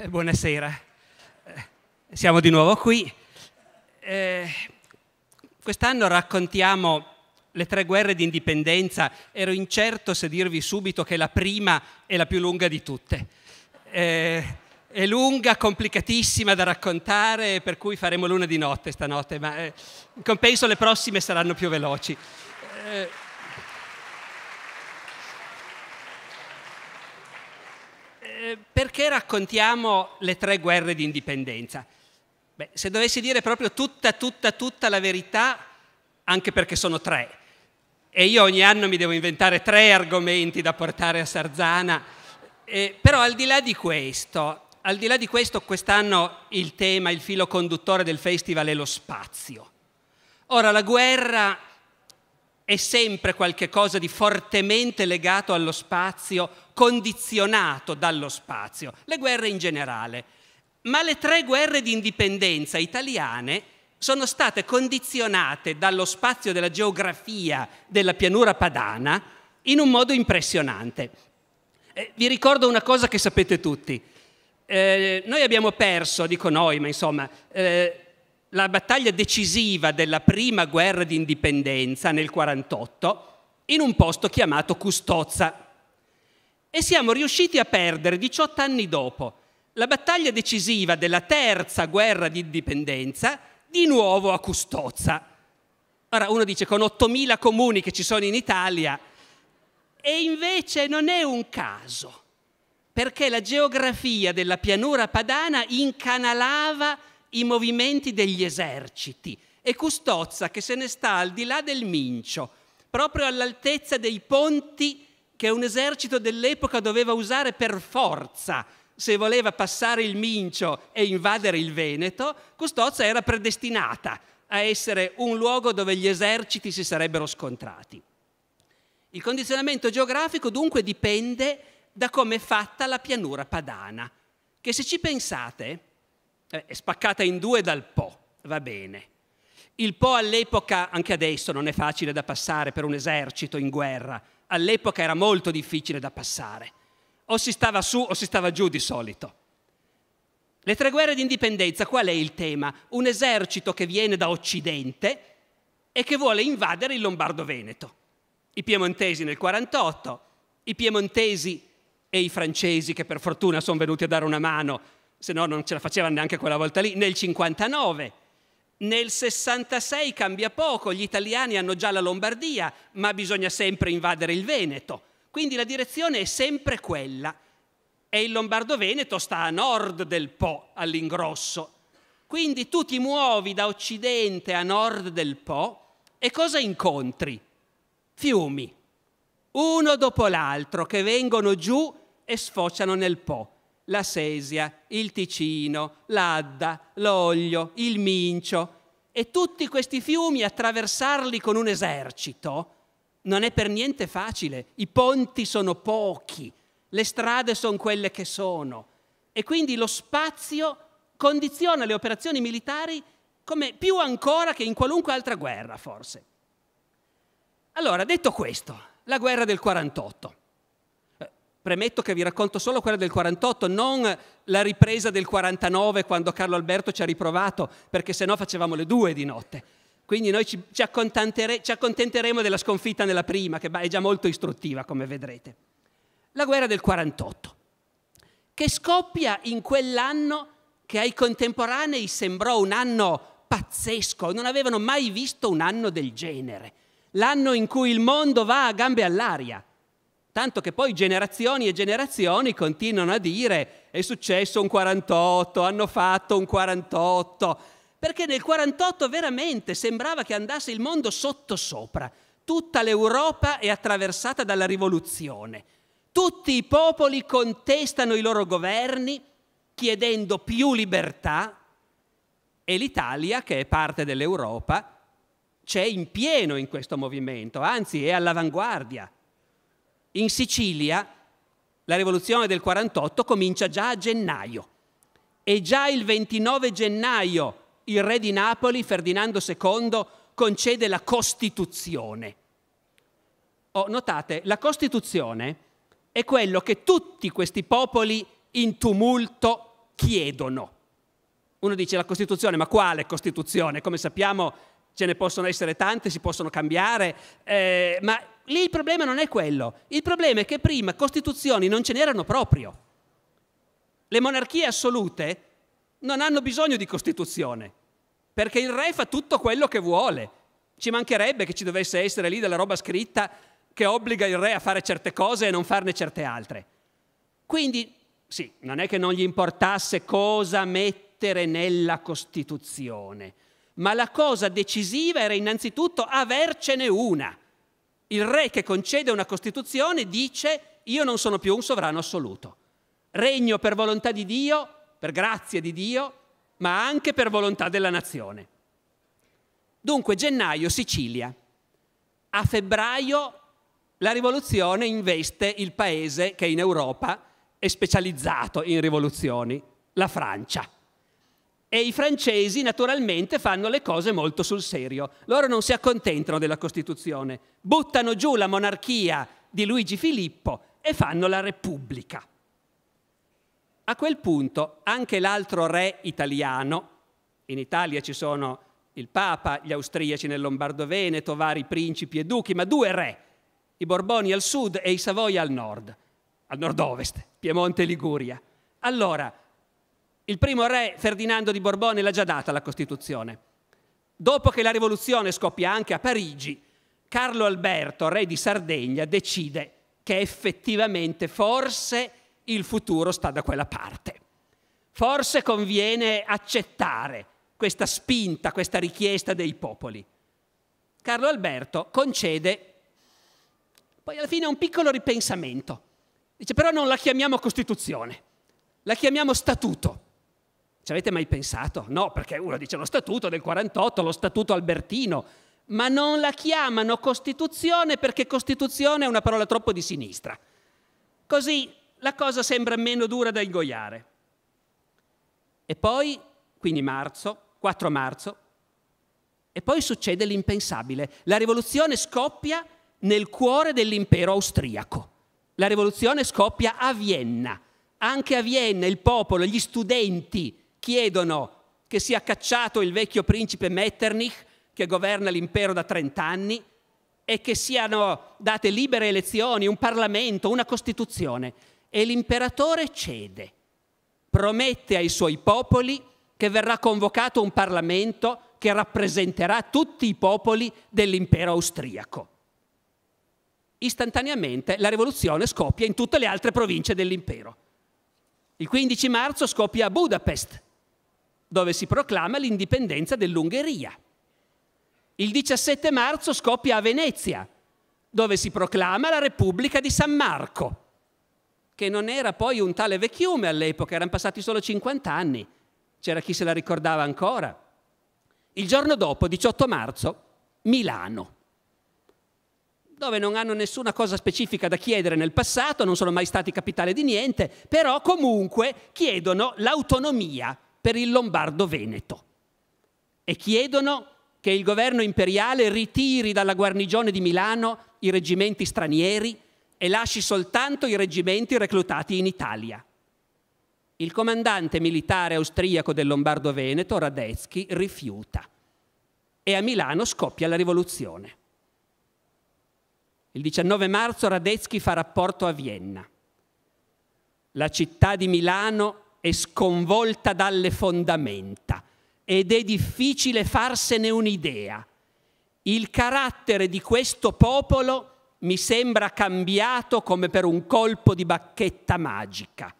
Eh, buonasera. Eh, siamo di nuovo qui. Eh, quest'anno raccontiamo le tre guerre di indipendenza. Ero incerto se dirvi subito che la prima è la più lunga di tutte. Eh, è lunga, complicatissima da raccontare, per cui faremo l'una di notte stanotte, ma eh, in compenso le prossime saranno più veloci. Eh, perché raccontiamo le tre guerre di indipendenza? Beh, se dovessi dire proprio tutta, tutta, tutta la verità, anche perché sono tre, e io ogni anno mi devo inventare tre argomenti da portare a Sarzana, eh, però al di là di questo, al di là di questo, quest'anno il tema, il filo conduttore del festival è lo spazio. Ora, la guerra è sempre qualcosa di fortemente legato allo spazio, condizionato dallo spazio, le guerre in generale. Ma le tre guerre di indipendenza italiane sono state condizionate dallo spazio della geografia della pianura padana in un modo impressionante. Eh, vi ricordo una cosa che sapete tutti. Eh, noi abbiamo perso, dico noi, ma insomma, eh, la battaglia decisiva della prima guerra di indipendenza nel 1948 in un posto chiamato Custozza. E siamo riusciti a perdere 18 anni dopo la battaglia decisiva della terza guerra di indipendenza di nuovo a Custozza. Ora uno dice con 8.000 comuni che ci sono in Italia e invece non è un caso perché la geografia della pianura padana incanalava i movimenti degli eserciti e Custozza che se ne sta al di là del Mincio, proprio all'altezza dei ponti che un esercito dell'epoca doveva usare per forza se voleva passare il Mincio e invadere il Veneto, Custozza era predestinata a essere un luogo dove gli eserciti si sarebbero scontrati. Il condizionamento geografico dunque dipende da come è fatta la pianura padana, che se ci pensate eh, è spaccata in due dal Po, va bene. Il Po all'epoca, anche adesso non è facile da passare per un esercito in guerra, all'epoca era molto difficile da passare. O si stava su o si stava giù di solito. Le tre guerre d'indipendenza, qual è il tema? Un esercito che viene da Occidente e che vuole invadere il Lombardo-Veneto. I piemontesi nel 48, i piemontesi e i francesi che per fortuna sono venuti a dare una mano se no non ce la facevano neanche quella volta lì, nel 59. Nel 66 cambia poco, gli italiani hanno già la Lombardia, ma bisogna sempre invadere il Veneto. Quindi la direzione è sempre quella. E il Lombardo-Veneto sta a nord del Po, all'ingrosso. Quindi tu ti muovi da occidente a nord del Po e cosa incontri? Fiumi, uno dopo l'altro, che vengono giù e sfociano nel Po la Sesia, il Ticino, l'Adda, l'Oglio, il Mincio e tutti questi fiumi attraversarli con un esercito non è per niente facile. I ponti sono pochi, le strade sono quelle che sono e quindi lo spazio condiziona le operazioni militari come più ancora che in qualunque altra guerra, forse. Allora, detto questo, la guerra del 48. Premetto che vi racconto solo quella del 48, non la ripresa del 49 quando Carlo Alberto ci ha riprovato, perché se no facevamo le due di notte. Quindi noi ci, ci, accontentere, ci accontenteremo della sconfitta nella prima, che è già molto istruttiva, come vedrete. La guerra del 48, che scoppia in quell'anno che ai contemporanei sembrò un anno pazzesco, non avevano mai visto un anno del genere. L'anno in cui il mondo va a gambe all'aria tanto che poi generazioni e generazioni continuano a dire è successo un 48, hanno fatto un 48, perché nel 48 veramente sembrava che andasse il mondo sottosopra, tutta l'Europa è attraversata dalla rivoluzione, tutti i popoli contestano i loro governi chiedendo più libertà e l'Italia, che è parte dell'Europa, c'è in pieno in questo movimento, anzi è all'avanguardia in Sicilia la rivoluzione del 48 comincia già a gennaio e già il 29 gennaio il re di Napoli, Ferdinando II, concede la Costituzione. Oh, notate, la Costituzione è quello che tutti questi popoli in tumulto chiedono. Uno dice la Costituzione, ma quale Costituzione? Come sappiamo ce ne possono essere tante, si possono cambiare, eh, ma lì il problema non è quello. Il problema è che prima costituzioni non ce n'erano proprio. Le monarchie assolute non hanno bisogno di costituzione, perché il re fa tutto quello che vuole. Ci mancherebbe che ci dovesse essere lì della roba scritta che obbliga il re a fare certe cose e non farne certe altre. Quindi, sì, non è che non gli importasse cosa mettere nella Costituzione, ma la cosa decisiva era innanzitutto avercene una il re che concede una Costituzione dice io non sono più un sovrano assoluto. Regno per volontà di Dio, per grazia di Dio, ma anche per volontà della nazione. Dunque gennaio Sicilia. A febbraio la rivoluzione investe il paese che in Europa è specializzato in rivoluzioni, la Francia. E i francesi naturalmente fanno le cose molto sul serio. Loro non si accontentano della Costituzione, buttano giù la monarchia di Luigi Filippo e fanno la Repubblica. A quel punto anche l'altro re italiano, in Italia ci sono il Papa, gli austriaci nel Lombardo-Veneto, vari principi e duchi, ma due re, i Borboni al sud e i Savoia al nord, al nord-ovest, Piemonte e Liguria. Allora, il primo re Ferdinando di Borbone l'ha già data la Costituzione. Dopo che la rivoluzione scoppia anche a Parigi, Carlo Alberto, re di Sardegna, decide che effettivamente forse il futuro sta da quella parte. Forse conviene accettare questa spinta, questa richiesta dei popoli. Carlo Alberto concede, poi alla fine un piccolo ripensamento. Dice però non la chiamiamo Costituzione, la chiamiamo Statuto ci avete mai pensato? No, perché uno dice lo statuto del 48, lo statuto albertino, ma non la chiamano Costituzione perché Costituzione è una parola troppo di sinistra. Così la cosa sembra meno dura da ingoiare. E poi, quindi marzo, 4 marzo, e poi succede l'impensabile. La rivoluzione scoppia nel cuore dell'impero austriaco. La rivoluzione scoppia a Vienna. Anche a Vienna il popolo, gli studenti, chiedono che sia cacciato il vecchio principe Metternich, che governa l'impero da 30 anni, e che siano date libere elezioni, un Parlamento, una Costituzione. E l'imperatore cede, promette ai suoi popoli che verrà convocato un Parlamento che rappresenterà tutti i popoli dell'impero austriaco. Istantaneamente la rivoluzione scoppia in tutte le altre province dell'impero. Il 15 marzo scoppia a Budapest dove si proclama l'indipendenza dell'Ungheria. Il 17 marzo scoppia a Venezia, dove si proclama la Repubblica di San Marco, che non era poi un tale vecchiume all'epoca, erano passati solo 50 anni, c'era chi se la ricordava ancora. Il giorno dopo, 18 marzo, Milano, dove non hanno nessuna cosa specifica da chiedere nel passato, non sono mai stati capitale di niente, però comunque chiedono l'autonomia per il Lombardo-Veneto e chiedono che il governo imperiale ritiri dalla guarnigione di Milano i reggimenti stranieri e lasci soltanto i reggimenti reclutati in Italia. Il comandante militare austriaco del Lombardo-Veneto, Radetzky, rifiuta e a Milano scoppia la rivoluzione. Il 19 marzo Radetzky fa rapporto a Vienna. La città di Milano è sconvolta dalle fondamenta ed è difficile farsene un'idea. Il carattere di questo popolo mi sembra cambiato come per un colpo di bacchetta magica.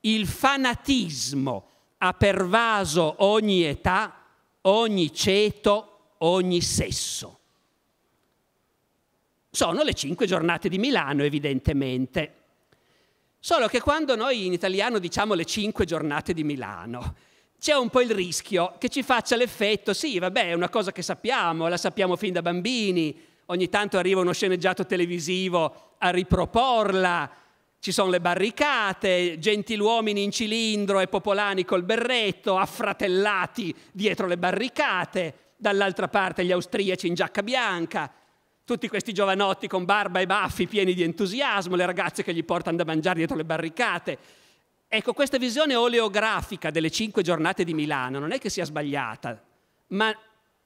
Il fanatismo ha pervaso ogni età, ogni ceto, ogni sesso. Sono le cinque giornate di Milano, evidentemente. Solo che quando noi in italiano diciamo le cinque giornate di Milano, c'è un po' il rischio che ci faccia l'effetto, sì, vabbè, è una cosa che sappiamo, la sappiamo fin da bambini, ogni tanto arriva uno sceneggiato televisivo a riproporla, ci sono le barricate, gentiluomini in cilindro e popolani col berretto, affratellati dietro le barricate, dall'altra parte gli austriaci in giacca bianca tutti questi giovanotti con barba e baffi pieni di entusiasmo, le ragazze che gli portano da mangiare dietro le barricate. Ecco, questa visione oleografica delle cinque giornate di Milano non è che sia sbagliata, ma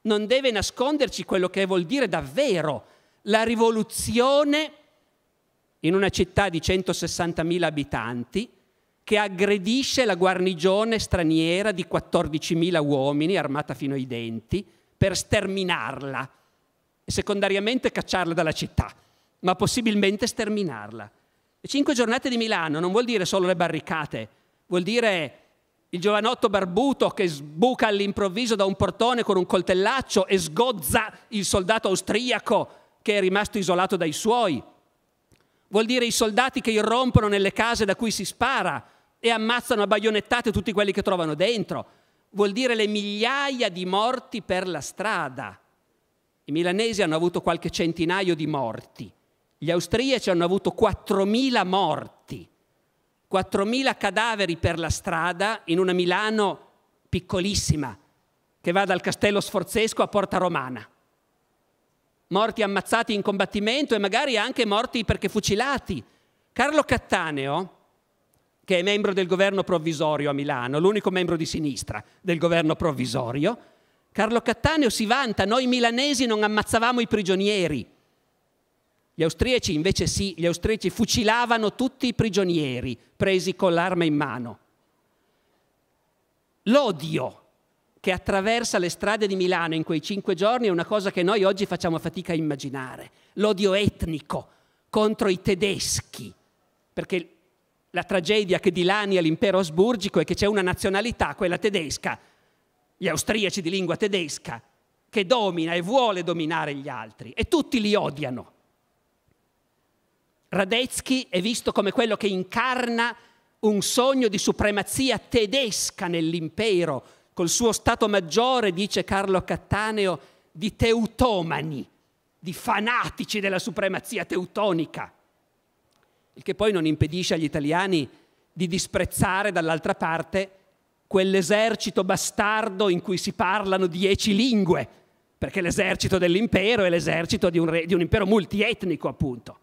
non deve nasconderci quello che vuol dire davvero la rivoluzione in una città di 160.000 abitanti che aggredisce la guarnigione straniera di 14.000 uomini armata fino ai denti per sterminarla e secondariamente cacciarla dalla città, ma possibilmente sterminarla. Le cinque giornate di Milano non vuol dire solo le barricate, vuol dire il giovanotto barbuto che sbuca all'improvviso da un portone con un coltellaccio e sgozza il soldato austriaco che è rimasto isolato dai suoi. Vuol dire i soldati che irrompono nelle case da cui si spara e ammazzano a baionettate tutti quelli che trovano dentro. Vuol dire le migliaia di morti per la strada. I milanesi hanno avuto qualche centinaio di morti, gli austriaci hanno avuto 4.000 morti, 4.000 cadaveri per la strada in una Milano piccolissima che va dal castello sforzesco a Porta Romana. Morti ammazzati in combattimento e magari anche morti perché fucilati. Carlo Cattaneo, che è membro del governo provvisorio a Milano, l'unico membro di sinistra del governo provvisorio, Carlo Cattaneo si vanta, noi milanesi non ammazzavamo i prigionieri. Gli austriaci invece sì, gli austriaci fucilavano tutti i prigionieri presi con l'arma in mano. L'odio che attraversa le strade di Milano in quei cinque giorni è una cosa che noi oggi facciamo fatica a immaginare. L'odio etnico contro i tedeschi, perché la tragedia che dilania l'impero asburgico è che c'è una nazionalità, quella tedesca, gli austriaci di lingua tedesca, che domina e vuole dominare gli altri e tutti li odiano. Radetzky è visto come quello che incarna un sogno di supremazia tedesca nell'impero, col suo stato maggiore, dice Carlo Cattaneo, di teutomani, di fanatici della supremazia teutonica, il che poi non impedisce agli italiani di disprezzare dall'altra parte quell'esercito bastardo in cui si parlano dieci lingue, perché l'esercito dell'impero è l'esercito di un, re, di un impero multietnico, appunto.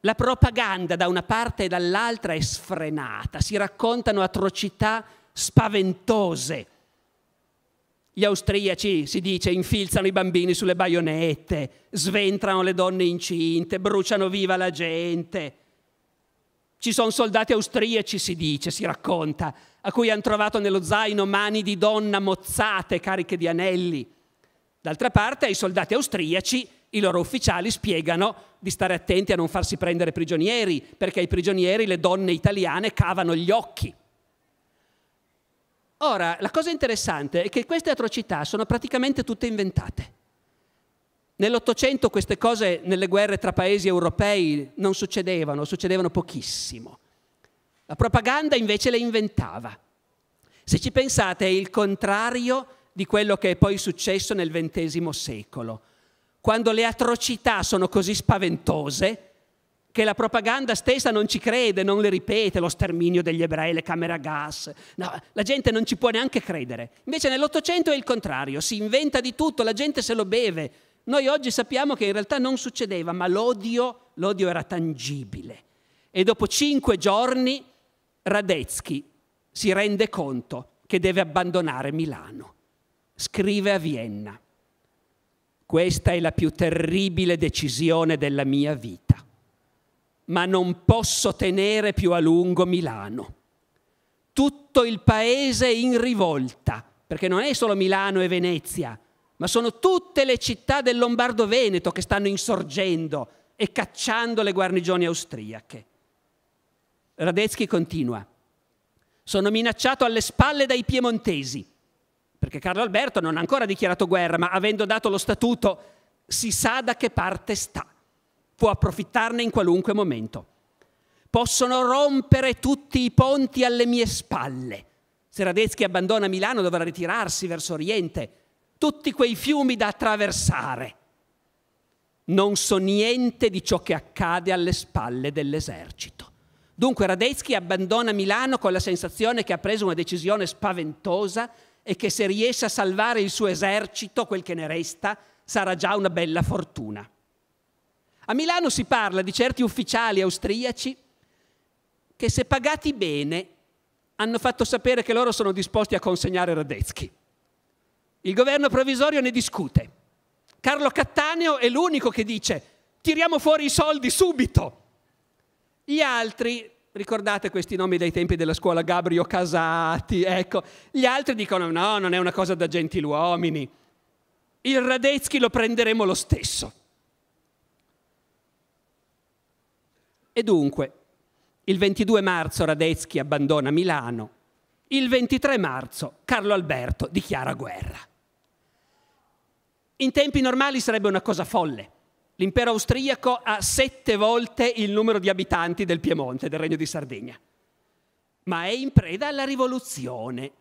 La propaganda da una parte e dall'altra è sfrenata, si raccontano atrocità spaventose. Gli austriaci, si dice, infilzano i bambini sulle baionette, sventrano le donne incinte, bruciano viva la gente. Ci sono soldati austriaci, si dice, si racconta, a cui hanno trovato nello zaino mani di donna mozzate, cariche di anelli. D'altra parte, ai soldati austriaci i loro ufficiali spiegano di stare attenti a non farsi prendere prigionieri, perché ai prigionieri le donne italiane cavano gli occhi. Ora, la cosa interessante è che queste atrocità sono praticamente tutte inventate. Nell'Ottocento queste cose nelle guerre tra paesi europei non succedevano, succedevano pochissimo. La propaganda invece le inventava. Se ci pensate è il contrario di quello che è poi successo nel XX secolo, quando le atrocità sono così spaventose che la propaganda stessa non ci crede, non le ripete, lo sterminio degli ebrei, le camere a gas, no, la gente non ci può neanche credere. Invece nell'Ottocento è il contrario, si inventa di tutto, la gente se lo beve, noi oggi sappiamo che in realtà non succedeva, ma l'odio, l'odio era tangibile. E dopo cinque giorni Radetzky si rende conto che deve abbandonare Milano. Scrive a Vienna. Questa è la più terribile decisione della mia vita, ma non posso tenere più a lungo Milano. Tutto il paese è in rivolta, perché non è solo Milano e Venezia, ma sono tutte le città del Lombardo-Veneto che stanno insorgendo e cacciando le guarnigioni austriache. Radetzky continua. Sono minacciato alle spalle dai piemontesi, perché Carlo Alberto non ha ancora dichiarato guerra, ma avendo dato lo statuto si sa da che parte sta. Può approfittarne in qualunque momento. Possono rompere tutti i ponti alle mie spalle. Se Radetzky abbandona Milano dovrà ritirarsi verso Oriente tutti quei fiumi da attraversare. Non so niente di ciò che accade alle spalle dell'esercito. Dunque Radetzky abbandona Milano con la sensazione che ha preso una decisione spaventosa e che se riesce a salvare il suo esercito, quel che ne resta, sarà già una bella fortuna. A Milano si parla di certi ufficiali austriaci che se pagati bene hanno fatto sapere che loro sono disposti a consegnare Radetzky. Il governo provvisorio ne discute. Carlo Cattaneo è l'unico che dice tiriamo fuori i soldi subito. Gli altri, ricordate questi nomi dai tempi della scuola, Gabrio Casati, ecco, gli altri dicono no, non è una cosa da gentiluomini. Il Radetzky lo prenderemo lo stesso. E dunque, il 22 marzo Radetzky abbandona Milano, il 23 marzo Carlo Alberto dichiara guerra. In tempi normali sarebbe una cosa folle. L'impero austriaco ha sette volte il numero di abitanti del Piemonte, del Regno di Sardegna. Ma è in preda alla rivoluzione.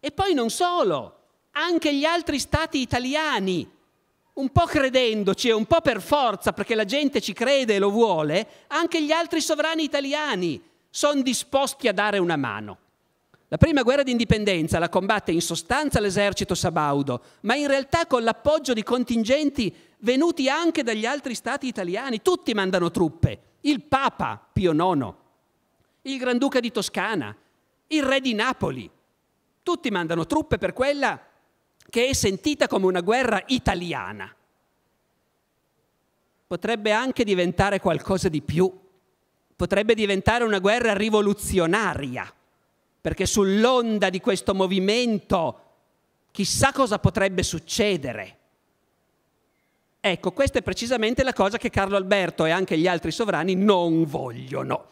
E poi non solo, anche gli altri stati italiani, un po' credendoci e un po' per forza, perché la gente ci crede e lo vuole, anche gli altri sovrani italiani sono disposti a dare una mano. La prima guerra d'indipendenza la combatte in sostanza l'esercito sabaudo, ma in realtà con l'appoggio di contingenti venuti anche dagli altri stati italiani. Tutti mandano truppe. Il Papa Pio IX, il Granduca di Toscana, il Re di Napoli. Tutti mandano truppe per quella che è sentita come una guerra italiana. Potrebbe anche diventare qualcosa di più. Potrebbe diventare una guerra rivoluzionaria perché sull'onda di questo movimento chissà cosa potrebbe succedere. Ecco, questa è precisamente la cosa che Carlo Alberto e anche gli altri sovrani non vogliono.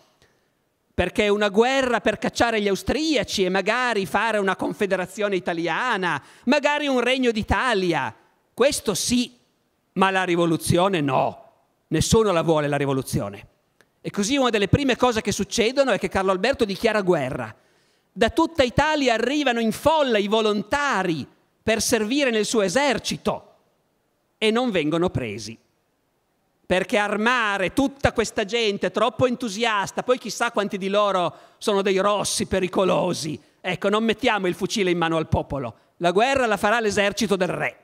Perché una guerra per cacciare gli austriaci e magari fare una confederazione italiana, magari un regno d'Italia, questo sì, ma la rivoluzione no. Nessuno la vuole la rivoluzione. E così una delle prime cose che succedono è che Carlo Alberto dichiara guerra. Da tutta Italia arrivano in folla i volontari per servire nel suo esercito e non vengono presi. Perché armare tutta questa gente troppo entusiasta, poi chissà quanti di loro sono dei rossi pericolosi. Ecco, non mettiamo il fucile in mano al popolo. La guerra la farà l'esercito del re.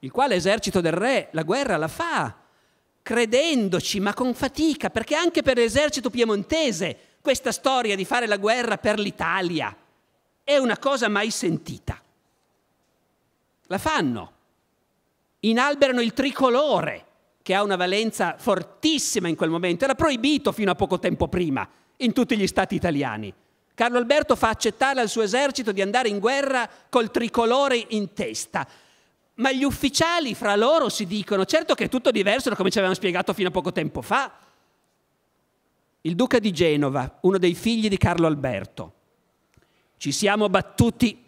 Il quale esercito del re la guerra la fa credendoci, ma con fatica, perché anche per l'esercito piemontese questa storia di fare la guerra per l'Italia è una cosa mai sentita. La fanno. Inalberano il tricolore, che ha una valenza fortissima in quel momento. Era proibito fino a poco tempo prima in tutti gli stati italiani. Carlo Alberto fa accettare al suo esercito di andare in guerra col tricolore in testa. Ma gli ufficiali fra loro si dicono, certo che è tutto diverso da come ci avevano spiegato fino a poco tempo fa il duca di Genova, uno dei figli di Carlo Alberto. Ci siamo battuti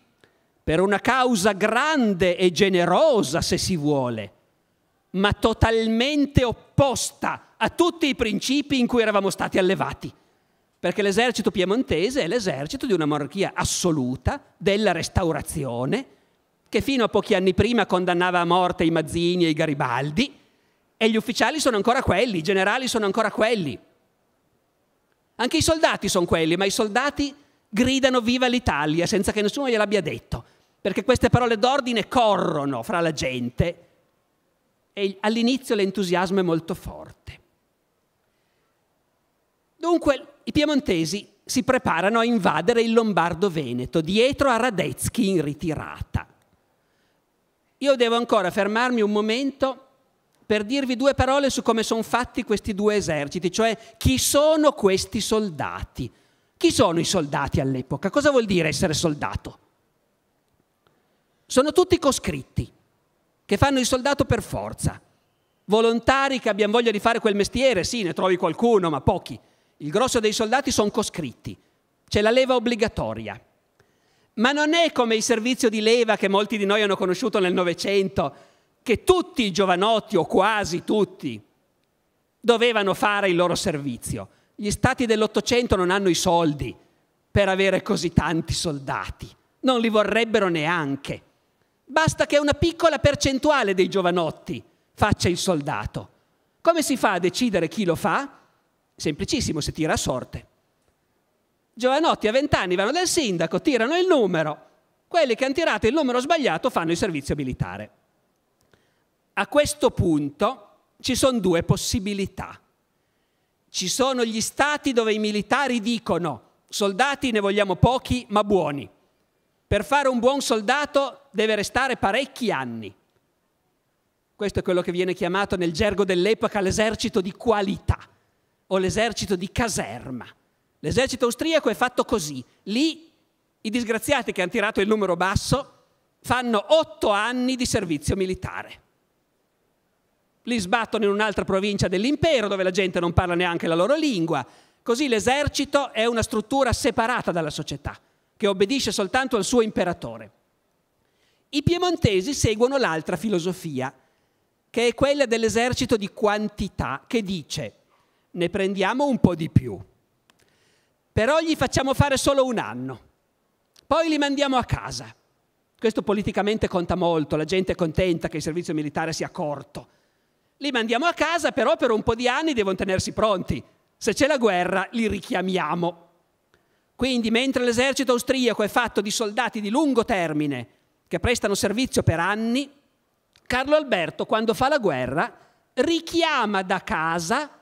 per una causa grande e generosa, se si vuole, ma totalmente opposta a tutti i principi in cui eravamo stati allevati, perché l'esercito piemontese è l'esercito di una monarchia assoluta della restaurazione, che fino a pochi anni prima condannava a morte i Mazzini e i Garibaldi, e gli ufficiali sono ancora quelli, i generali sono ancora quelli. Anche i soldati sono quelli, ma i soldati gridano viva l'Italia senza che nessuno gliel'abbia detto, perché queste parole d'ordine corrono fra la gente e all'inizio l'entusiasmo è molto forte. Dunque i piemontesi si preparano a invadere il Lombardo-Veneto, dietro a Radetzky in ritirata. Io devo ancora fermarmi un momento per dirvi due parole su come sono fatti questi due eserciti, cioè chi sono questi soldati. Chi sono i soldati all'epoca? Cosa vuol dire essere soldato? Sono tutti coscritti, che fanno il soldato per forza. Volontari che abbiamo voglia di fare quel mestiere, sì, ne trovi qualcuno, ma pochi. Il grosso dei soldati sono coscritti, c'è la leva obbligatoria. Ma non è come il servizio di leva che molti di noi hanno conosciuto nel Novecento, che tutti i giovanotti, o quasi tutti, dovevano fare il loro servizio. Gli stati dell'Ottocento non hanno i soldi per avere così tanti soldati, non li vorrebbero neanche. Basta che una piccola percentuale dei giovanotti faccia il soldato. Come si fa a decidere chi lo fa? Semplicissimo, si tira a sorte. Giovanotti a vent'anni vanno dal sindaco, tirano il numero. Quelli che hanno tirato il numero sbagliato fanno il servizio militare. A questo punto ci sono due possibilità. Ci sono gli stati dove i militari dicono soldati ne vogliamo pochi ma buoni. Per fare un buon soldato deve restare parecchi anni. Questo è quello che viene chiamato nel gergo dell'epoca l'esercito di qualità o l'esercito di caserma. L'esercito austriaco è fatto così. Lì i disgraziati che hanno tirato il numero basso fanno otto anni di servizio militare li sbattono in un'altra provincia dell'impero dove la gente non parla neanche la loro lingua. Così l'esercito è una struttura separata dalla società, che obbedisce soltanto al suo imperatore. I piemontesi seguono l'altra filosofia, che è quella dell'esercito di quantità, che dice ne prendiamo un po' di più, però gli facciamo fare solo un anno, poi li mandiamo a casa. Questo politicamente conta molto, la gente è contenta che il servizio militare sia corto li mandiamo a casa, però per un po' di anni devono tenersi pronti. Se c'è la guerra, li richiamiamo. Quindi, mentre l'esercito austriaco è fatto di soldati di lungo termine che prestano servizio per anni, Carlo Alberto, quando fa la guerra, richiama da casa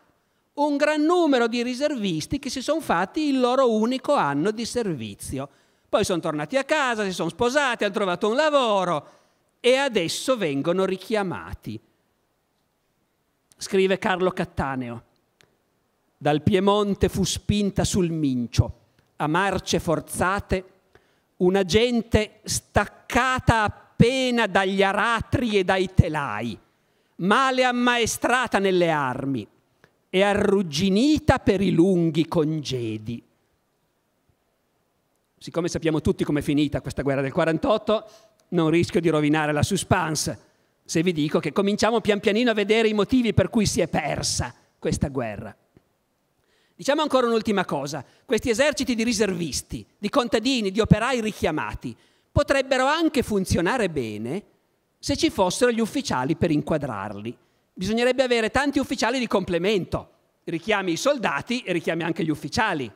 un gran numero di riservisti che si sono fatti il loro unico anno di servizio. Poi sono tornati a casa, si sono sposati, hanno trovato un lavoro e adesso vengono richiamati scrive Carlo Cattaneo. Dal Piemonte fu spinta sul Mincio, a marce forzate, una gente staccata appena dagli aratri e dai telai, male ammaestrata nelle armi e arrugginita per i lunghi congedi. Siccome sappiamo tutti com'è finita questa guerra del 48, non rischio di rovinare la suspense se vi dico che cominciamo pian pianino a vedere i motivi per cui si è persa questa guerra. Diciamo ancora un'ultima cosa, questi eserciti di riservisti, di contadini, di operai richiamati, potrebbero anche funzionare bene se ci fossero gli ufficiali per inquadrarli. Bisognerebbe avere tanti ufficiali di complemento, richiami i soldati e richiami anche gli ufficiali.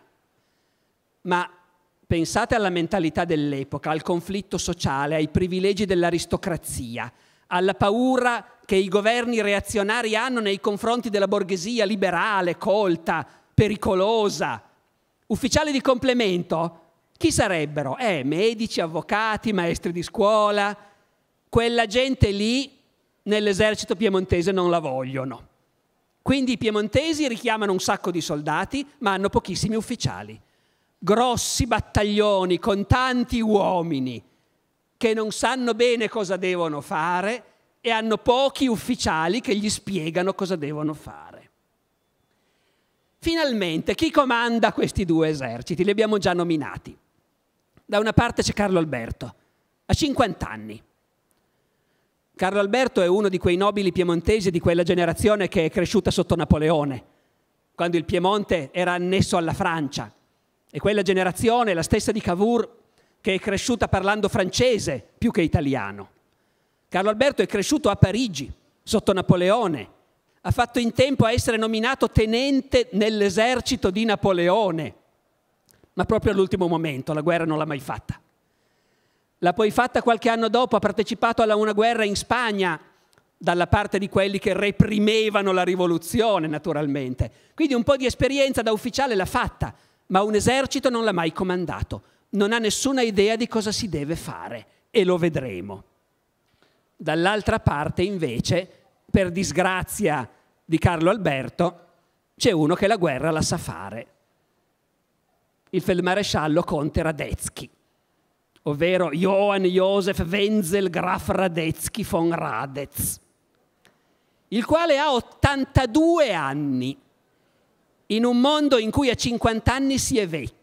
Ma pensate alla mentalità dell'epoca, al conflitto sociale, ai privilegi dell'aristocrazia, alla paura che i governi reazionari hanno nei confronti della borghesia liberale, colta, pericolosa. Ufficiali di complemento? Chi sarebbero? Eh, medici, avvocati, maestri di scuola. Quella gente lì nell'esercito piemontese non la vogliono. Quindi i piemontesi richiamano un sacco di soldati, ma hanno pochissimi ufficiali. Grossi battaglioni con tanti uomini che non sanno bene cosa devono fare e hanno pochi ufficiali che gli spiegano cosa devono fare. Finalmente, chi comanda questi due eserciti? Li abbiamo già nominati. Da una parte c'è Carlo Alberto, a 50 anni. Carlo Alberto è uno di quei nobili piemontesi di quella generazione che è cresciuta sotto Napoleone, quando il Piemonte era annesso alla Francia. E quella generazione, la stessa di Cavour, che è cresciuta parlando francese più che italiano. Carlo Alberto è cresciuto a Parigi, sotto Napoleone. Ha fatto in tempo a essere nominato tenente nell'esercito di Napoleone, ma proprio all'ultimo momento, la guerra non l'ha mai fatta. L'ha poi fatta qualche anno dopo, ha partecipato a una guerra in Spagna, dalla parte di quelli che reprimevano la rivoluzione, naturalmente. Quindi un po' di esperienza da ufficiale l'ha fatta, ma un esercito non l'ha mai comandato non ha nessuna idea di cosa si deve fare e lo vedremo. Dall'altra parte invece, per disgrazia di Carlo Alberto, c'è uno che la guerra la sa fare. Il feldmaresciallo Conte Radetzky, ovvero Johann Josef Wenzel Graf Radetzky von Radez, il quale ha 82 anni, in un mondo in cui a 50 anni si è vecchio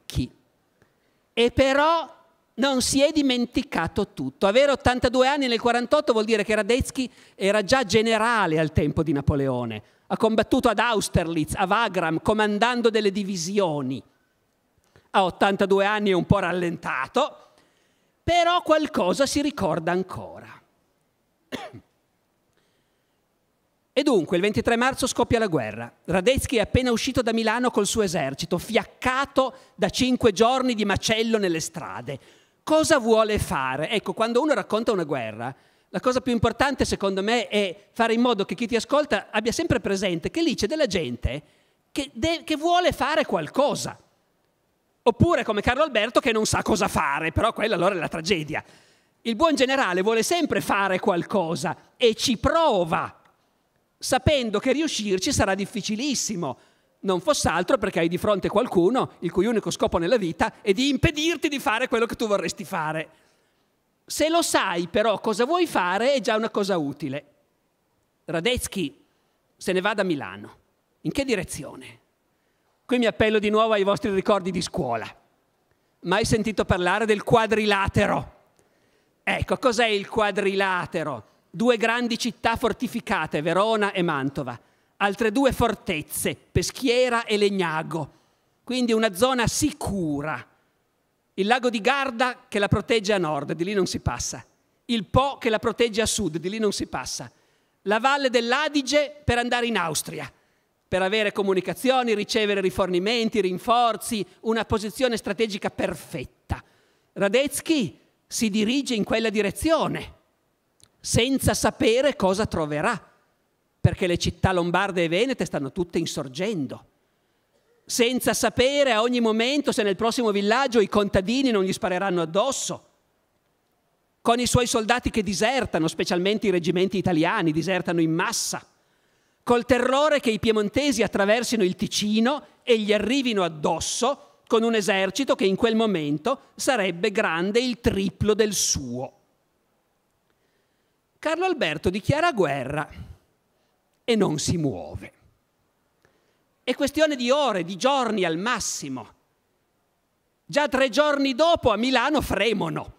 e però non si è dimenticato tutto. Avere 82 anni nel 48 vuol dire che Radetzky era già generale al tempo di Napoleone, ha combattuto ad Austerlitz, a Wagram, comandando delle divisioni. A 82 anni è un po' rallentato, però qualcosa si ricorda ancora. E dunque, il 23 marzo scoppia la guerra. Radetzky è appena uscito da Milano col suo esercito, fiaccato da cinque giorni di macello nelle strade. Cosa vuole fare? Ecco, quando uno racconta una guerra, la cosa più importante secondo me è fare in modo che chi ti ascolta abbia sempre presente che lì c'è della gente che, de- che vuole fare qualcosa. Oppure come Carlo Alberto che non sa cosa fare, però quella allora è la tragedia. Il buon generale vuole sempre fare qualcosa e ci prova sapendo che riuscirci sarà difficilissimo, non fosse altro perché hai di fronte qualcuno il cui unico scopo nella vita è di impedirti di fare quello che tu vorresti fare. Se lo sai però cosa vuoi fare è già una cosa utile. Radetzky se ne va da Milano. In che direzione? Qui mi appello di nuovo ai vostri ricordi di scuola. Mai sentito parlare del quadrilatero? Ecco, cos'è il quadrilatero? due grandi città fortificate, Verona e Mantova, altre due fortezze, Peschiera e Legnago, quindi una zona sicura. Il lago di Garda che la protegge a nord, di lì non si passa. Il Po che la protegge a sud, di lì non si passa. La valle dell'Adige per andare in Austria, per avere comunicazioni, ricevere rifornimenti, rinforzi, una posizione strategica perfetta. Radetzky si dirige in quella direzione senza sapere cosa troverà, perché le città lombarde e venete stanno tutte insorgendo, senza sapere a ogni momento se nel prossimo villaggio i contadini non gli spareranno addosso, con i suoi soldati che disertano, specialmente i reggimenti italiani, disertano in massa, col terrore che i piemontesi attraversino il Ticino e gli arrivino addosso con un esercito che in quel momento sarebbe grande il triplo del suo. Carlo Alberto dichiara guerra e non si muove. È questione di ore, di giorni al massimo. Già tre giorni dopo a Milano fremono.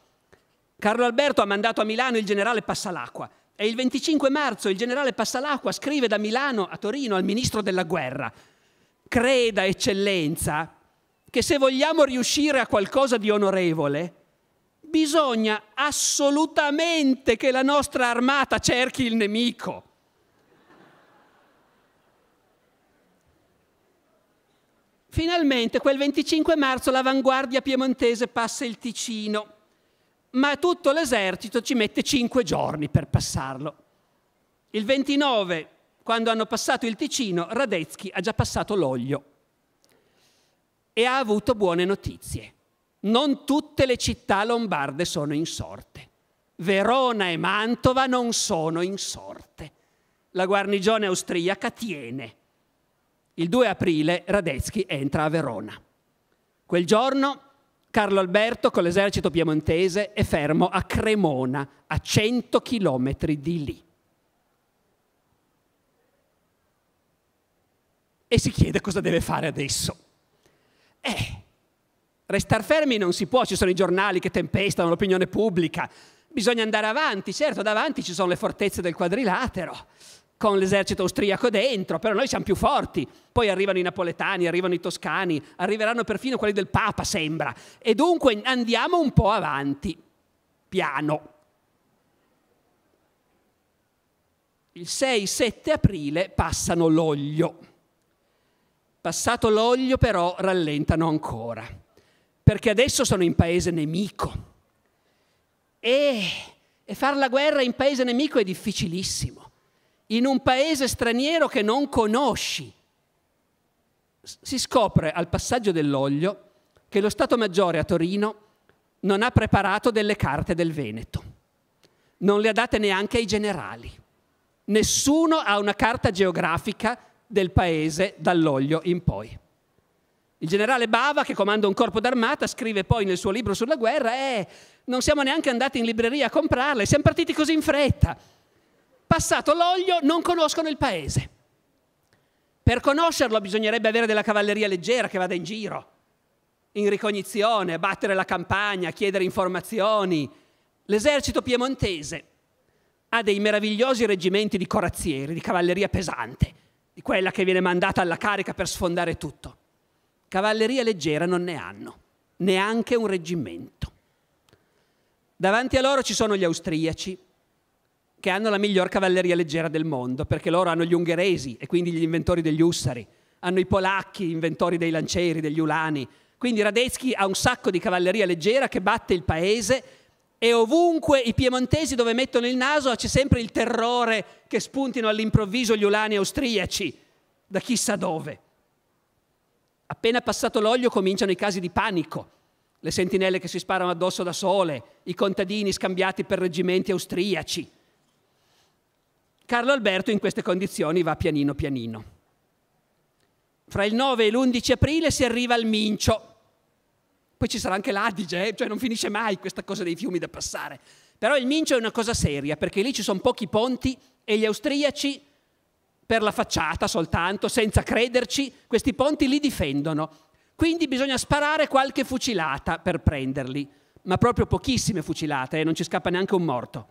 Carlo Alberto ha mandato a Milano il generale Passalacqua e il 25 marzo il generale Passalacqua scrive da Milano a Torino al ministro della guerra. Creda, eccellenza, che se vogliamo riuscire a qualcosa di onorevole, bisogna assolutamente che la nostra armata cerchi il nemico. Finalmente, quel 25 marzo, l'avanguardia piemontese passa il Ticino, ma tutto l'esercito ci mette cinque giorni per passarlo. Il 29, quando hanno passato il Ticino, Radetzky ha già passato l'olio e ha avuto buone notizie non tutte le città lombarde sono in sorte. Verona e Mantova non sono in sorte. La guarnigione austriaca tiene. Il 2 aprile Radetzky entra a Verona. Quel giorno Carlo Alberto con l'esercito piemontese è fermo a Cremona, a 100 chilometri di lì. E si chiede cosa deve fare adesso. Eh, Restare fermi non si può, ci sono i giornali che tempestano l'opinione pubblica. Bisogna andare avanti, certo, davanti ci sono le fortezze del quadrilatero, con l'esercito austriaco dentro, però noi siamo più forti. Poi arrivano i napoletani, arrivano i toscani, arriveranno perfino quelli del Papa, sembra. E dunque andiamo un po' avanti, piano. Il 6-7 aprile passano l'olio. Passato l'olio però rallentano ancora perché adesso sono in paese nemico. E, e fare la guerra in paese nemico è difficilissimo. In un paese straniero che non conosci. Si scopre al passaggio dell'olio che lo Stato Maggiore a Torino non ha preparato delle carte del Veneto. Non le ha date neanche ai generali. Nessuno ha una carta geografica del paese dall'olio in poi. Il generale Bava, che comanda un corpo d'armata, scrive poi nel suo libro sulla guerra, eh, non siamo neanche andati in libreria a comprarle, siamo partiti così in fretta. Passato l'olio, non conoscono il paese. Per conoscerlo bisognerebbe avere della cavalleria leggera che vada in giro, in ricognizione, a battere la campagna, a chiedere informazioni. L'esercito piemontese ha dei meravigliosi reggimenti di corazzieri, di cavalleria pesante, di quella che viene mandata alla carica per sfondare tutto Cavalleria leggera non ne hanno, neanche un reggimento. Davanti a loro ci sono gli austriaci, che hanno la miglior cavalleria leggera del mondo, perché loro hanno gli ungheresi e quindi gli inventori degli ussari, hanno i polacchi, inventori dei lancieri, degli ulani. Quindi Radetzky ha un sacco di cavalleria leggera che batte il paese e ovunque i piemontesi dove mettono il naso c'è sempre il terrore che spuntino all'improvviso gli ulani austriaci, da chissà dove appena passato l'olio cominciano i casi di panico, le sentinelle che si sparano addosso da sole, i contadini scambiati per reggimenti austriaci. Carlo Alberto in queste condizioni va pianino pianino. Fra il 9 e l'11 aprile si arriva al Mincio. Poi ci sarà anche l'Adige, eh? cioè non finisce mai questa cosa dei fiumi da passare. Però il Mincio è una cosa seria, perché lì ci sono pochi ponti e gli austriaci per la facciata soltanto, senza crederci, questi ponti li difendono. Quindi bisogna sparare qualche fucilata per prenderli, ma proprio pochissime fucilate, eh, non ci scappa neanche un morto.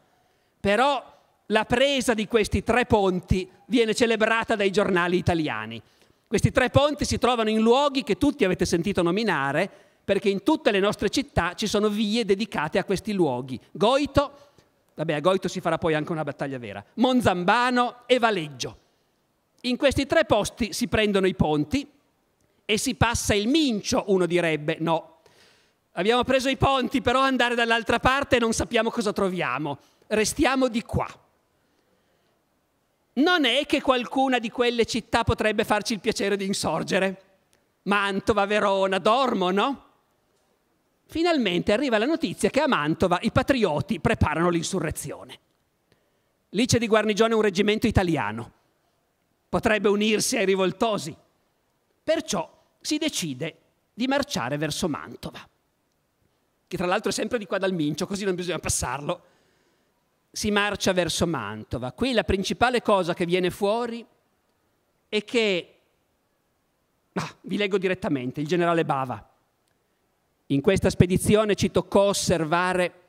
Però la presa di questi tre ponti viene celebrata dai giornali italiani. Questi tre ponti si trovano in luoghi che tutti avete sentito nominare, perché in tutte le nostre città ci sono vie dedicate a questi luoghi. Goito, vabbè a Goito si farà poi anche una battaglia vera, Monzambano e Valeggio. In questi tre posti si prendono i ponti e si passa il mincio, uno direbbe, no. Abbiamo preso i ponti, però andare dall'altra parte non sappiamo cosa troviamo. Restiamo di qua. Non è che qualcuna di quelle città potrebbe farci il piacere di insorgere. Mantova, Verona, dormono. Finalmente arriva la notizia che a Mantova i patrioti preparano l'insurrezione. Lì c'è di guarnigione un reggimento italiano potrebbe unirsi ai rivoltosi. Perciò si decide di marciare verso Mantova, che tra l'altro è sempre di qua dal Mincio, così non bisogna passarlo. Si marcia verso Mantova. Qui la principale cosa che viene fuori è che, ah, vi leggo direttamente, il generale Bava. In questa spedizione ci toccò osservare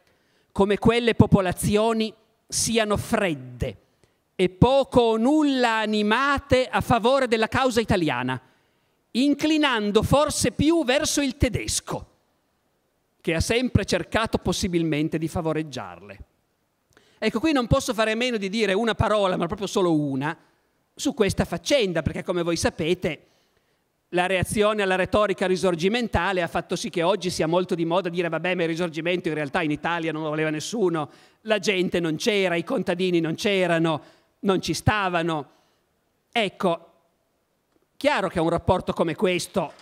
come quelle popolazioni siano fredde e poco o nulla animate a favore della causa italiana, inclinando forse più verso il tedesco, che ha sempre cercato possibilmente di favoreggiarle. Ecco, qui non posso fare a meno di dire una parola, ma proprio solo una, su questa faccenda, perché come voi sapete la reazione alla retorica risorgimentale ha fatto sì che oggi sia molto di moda dire vabbè ma il risorgimento in realtà in Italia non lo voleva nessuno, la gente non c'era, i contadini non c'erano, non ci stavano. Ecco, chiaro che un rapporto come questo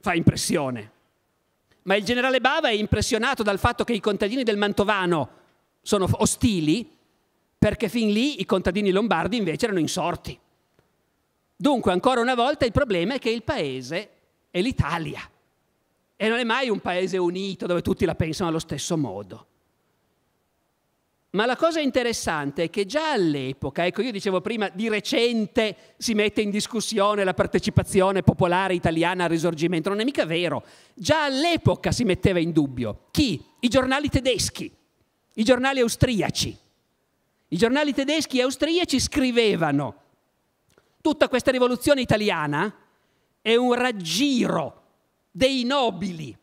fa impressione. Ma il generale Bava è impressionato dal fatto che i contadini del Mantovano sono ostili, perché fin lì i contadini lombardi invece erano insorti. Dunque, ancora una volta, il problema è che il paese è l'Italia e non è mai un paese unito dove tutti la pensano allo stesso modo. Ma la cosa interessante è che già all'epoca, ecco io dicevo prima, di recente si mette in discussione la partecipazione popolare italiana al risorgimento, non è mica vero, già all'epoca si metteva in dubbio. Chi? I giornali tedeschi, i giornali austriaci. I giornali tedeschi e austriaci scrivevano, tutta questa rivoluzione italiana è un raggiro dei nobili,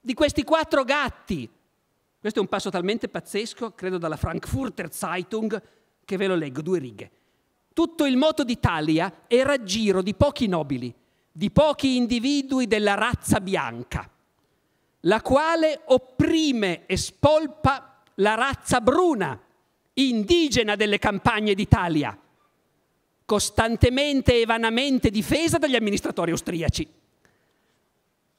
di questi quattro gatti, questo è un passo talmente pazzesco, credo dalla Frankfurter Zeitung, che ve lo leggo, due righe. Tutto il moto d'Italia era giro di pochi nobili, di pochi individui della razza bianca, la quale opprime e spolpa la razza bruna, indigena delle campagne d'Italia, costantemente e vanamente difesa dagli amministratori austriaci.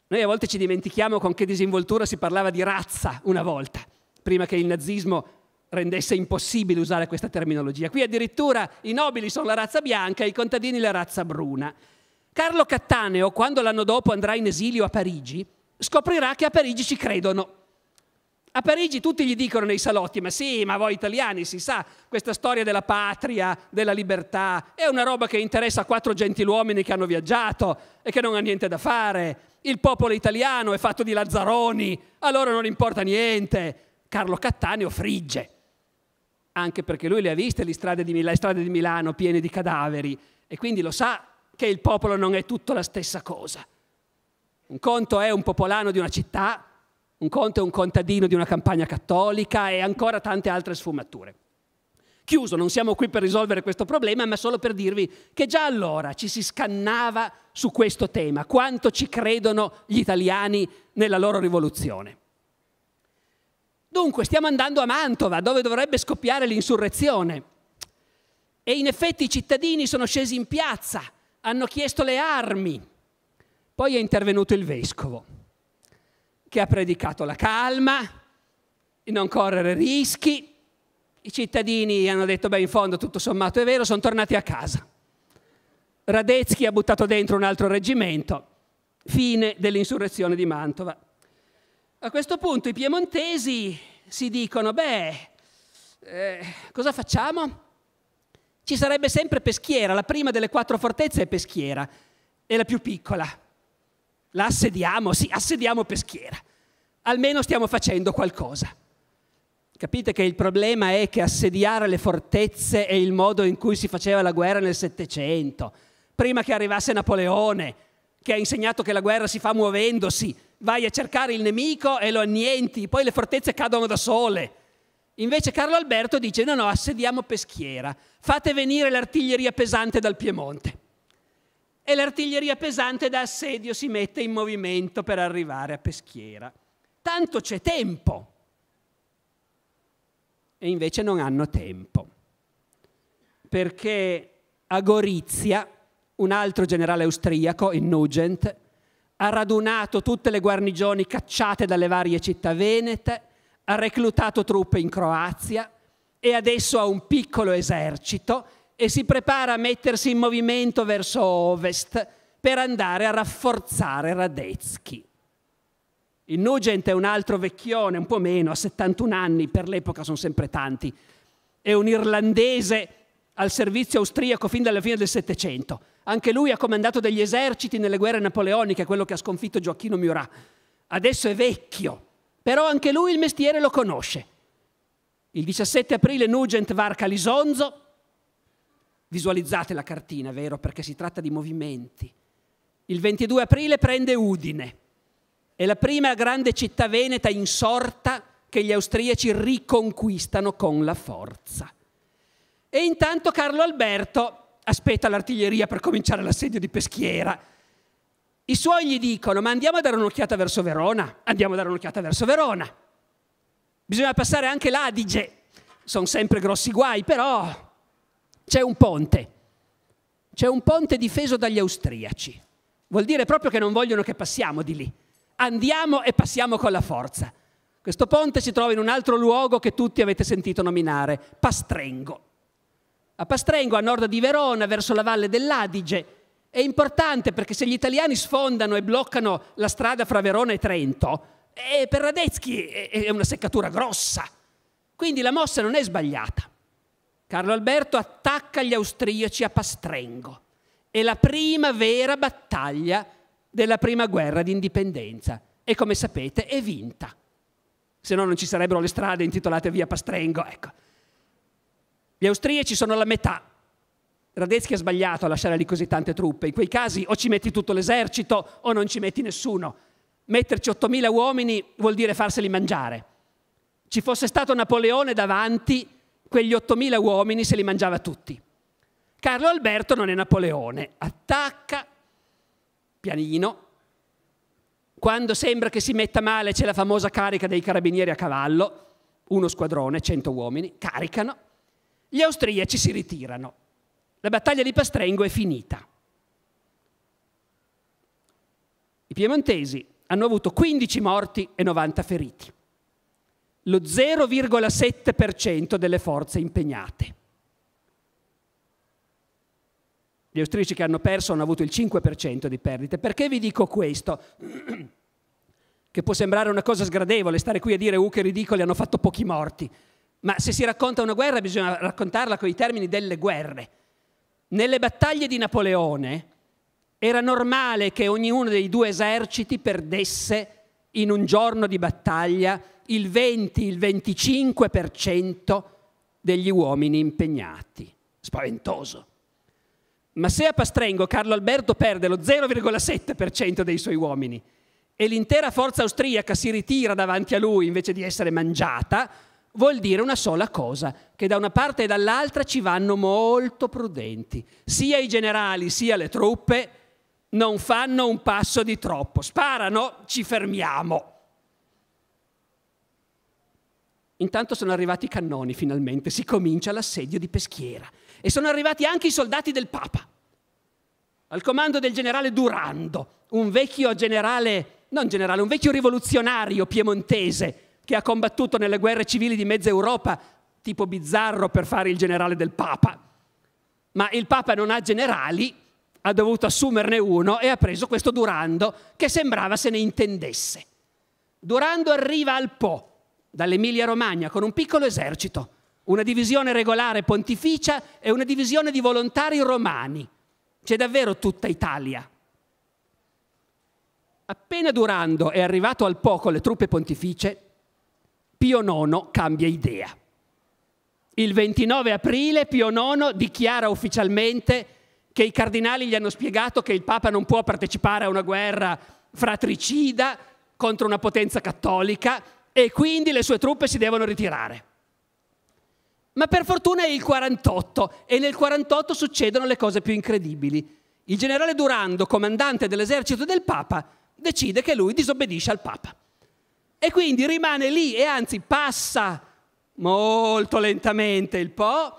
Noi a volte ci dimentichiamo con che disinvoltura si parlava di razza una volta, prima che il nazismo rendesse impossibile usare questa terminologia. Qui addirittura i nobili sono la razza bianca e i contadini la razza bruna. Carlo Cattaneo, quando l'anno dopo andrà in esilio a Parigi, scoprirà che a Parigi ci credono a Parigi tutti gli dicono nei salotti, ma sì, ma voi italiani si sa, questa storia della patria, della libertà, è una roba che interessa a quattro gentiluomini che hanno viaggiato e che non ha niente da fare. Il popolo italiano è fatto di lazzaroni, a loro non importa niente. Carlo Cattaneo frigge, anche perché lui le ha viste le strade di, Mil- le strade di Milano piene di cadaveri e quindi lo sa che il popolo non è tutto la stessa cosa. Un conto è un popolano di una città un conto è un contadino di una campagna cattolica e ancora tante altre sfumature. Chiuso, non siamo qui per risolvere questo problema, ma solo per dirvi che già allora ci si scannava su questo tema, quanto ci credono gli italiani nella loro rivoluzione. Dunque, stiamo andando a Mantova, dove dovrebbe scoppiare l'insurrezione. E in effetti i cittadini sono scesi in piazza, hanno chiesto le armi. Poi è intervenuto il vescovo che ha predicato la calma, di non correre rischi. I cittadini hanno detto, beh, in fondo tutto sommato è vero, sono tornati a casa. Radetzky ha buttato dentro un altro reggimento, fine dell'insurrezione di Mantova. A questo punto i piemontesi si dicono, beh, eh, cosa facciamo? Ci sarebbe sempre Peschiera, la prima delle quattro fortezze è Peschiera, è la più piccola. La assediamo, sì, assediamo Peschiera almeno stiamo facendo qualcosa. Capite che il problema è che assediare le fortezze è il modo in cui si faceva la guerra nel Settecento, prima che arrivasse Napoleone, che ha insegnato che la guerra si fa muovendosi, vai a cercare il nemico e lo annienti, poi le fortezze cadono da sole. Invece Carlo Alberto dice no, no, assediamo Peschiera, fate venire l'artiglieria pesante dal Piemonte. E l'artiglieria pesante da assedio si mette in movimento per arrivare a Peschiera tanto c'è tempo. E invece non hanno tempo, perché a Gorizia un altro generale austriaco, il Nugent, ha radunato tutte le guarnigioni cacciate dalle varie città venete, ha reclutato truppe in Croazia e adesso ha un piccolo esercito e si prepara a mettersi in movimento verso ovest per andare a rafforzare Radetzky. Il Nugent è un altro vecchione, un po' meno, ha 71 anni, per l'epoca sono sempre tanti. È un irlandese al servizio austriaco fin dalla fine del Settecento. Anche lui ha comandato degli eserciti nelle guerre napoleoniche, quello che ha sconfitto Gioacchino Murat. Adesso è vecchio, però anche lui il mestiere lo conosce. Il 17 aprile Nugent varca l'Isonzo. Visualizzate la cartina, vero? Perché si tratta di movimenti. Il 22 aprile prende Udine. È la prima grande città veneta insorta che gli austriaci riconquistano con la forza. E intanto Carlo Alberto aspetta l'artiglieria per cominciare l'assedio di Peschiera. I suoi gli dicono, ma andiamo a dare un'occhiata verso Verona, andiamo a dare un'occhiata verso Verona. Bisogna passare anche l'Adige, sono sempre grossi guai, però c'è un ponte, c'è un ponte difeso dagli austriaci. Vuol dire proprio che non vogliono che passiamo di lì. Andiamo e passiamo con la forza. Questo ponte si trova in un altro luogo che tutti avete sentito nominare, Pastrengo. A Pastrengo, a nord di Verona, verso la valle dell'Adige, è importante perché se gli italiani sfondano e bloccano la strada fra Verona e Trento, eh, per Radetzky è una seccatura grossa. Quindi la mossa non è sbagliata. Carlo Alberto attacca gli austriaci a Pastrengo. È la prima vera battaglia della prima guerra d'indipendenza e come sapete è vinta. Se no non ci sarebbero le strade intitolate via Pastrengo, ecco. Gli austriaci sono la metà. Radetzky ha sbagliato a lasciare lì così tante truppe. In quei casi o ci metti tutto l'esercito o non ci metti nessuno. Metterci 8.000 uomini vuol dire farseli mangiare. Ci fosse stato Napoleone davanti, quegli 8.000 uomini se li mangiava tutti. Carlo Alberto non è Napoleone, attacca, pianino. Quando sembra che si metta male c'è la famosa carica dei carabinieri a cavallo, uno squadrone, 100 uomini, caricano. Gli austriaci si ritirano. La battaglia di Pastrengo è finita. I piemontesi hanno avuto 15 morti e 90 feriti, lo 0,7% delle forze impegnate. Gli austriaci che hanno perso hanno avuto il 5% di perdite. Perché vi dico questo? che può sembrare una cosa sgradevole, stare qui a dire uh che ridicoli, hanno fatto pochi morti. Ma se si racconta una guerra bisogna raccontarla con i termini delle guerre. Nelle battaglie di Napoleone era normale che ognuno dei due eserciti perdesse in un giorno di battaglia il 20, il 25% degli uomini impegnati. Spaventoso. Ma se a Pastrengo Carlo Alberto perde lo 0,7% dei suoi uomini e l'intera forza austriaca si ritira davanti a lui invece di essere mangiata, vuol dire una sola cosa, che da una parte e dall'altra ci vanno molto prudenti. Sia i generali sia le truppe non fanno un passo di troppo, sparano, ci fermiamo. Intanto sono arrivati i cannoni finalmente, si comincia l'assedio di Peschiera. E sono arrivati anche i soldati del Papa, al comando del generale Durando, un vecchio generale, non generale, un vecchio rivoluzionario piemontese che ha combattuto nelle guerre civili di mezza Europa, tipo bizzarro per fare il generale del Papa. Ma il Papa non ha generali, ha dovuto assumerne uno e ha preso questo Durando che sembrava se ne intendesse. Durando arriva al Po, dall'Emilia Romagna, con un piccolo esercito, una divisione regolare pontificia e una divisione di volontari romani. C'è davvero tutta Italia. Appena Durando è arrivato al poco con le truppe pontificie, Pio IX cambia idea. Il 29 aprile Pio IX dichiara ufficialmente che i cardinali gli hanno spiegato che il Papa non può partecipare a una guerra fratricida contro una potenza cattolica e quindi le sue truppe si devono ritirare. Ma per fortuna è il 48 e nel 48 succedono le cose più incredibili. Il generale Durando, comandante dell'esercito del Papa, decide che lui disobbedisce al Papa. E quindi rimane lì e anzi passa molto lentamente il Po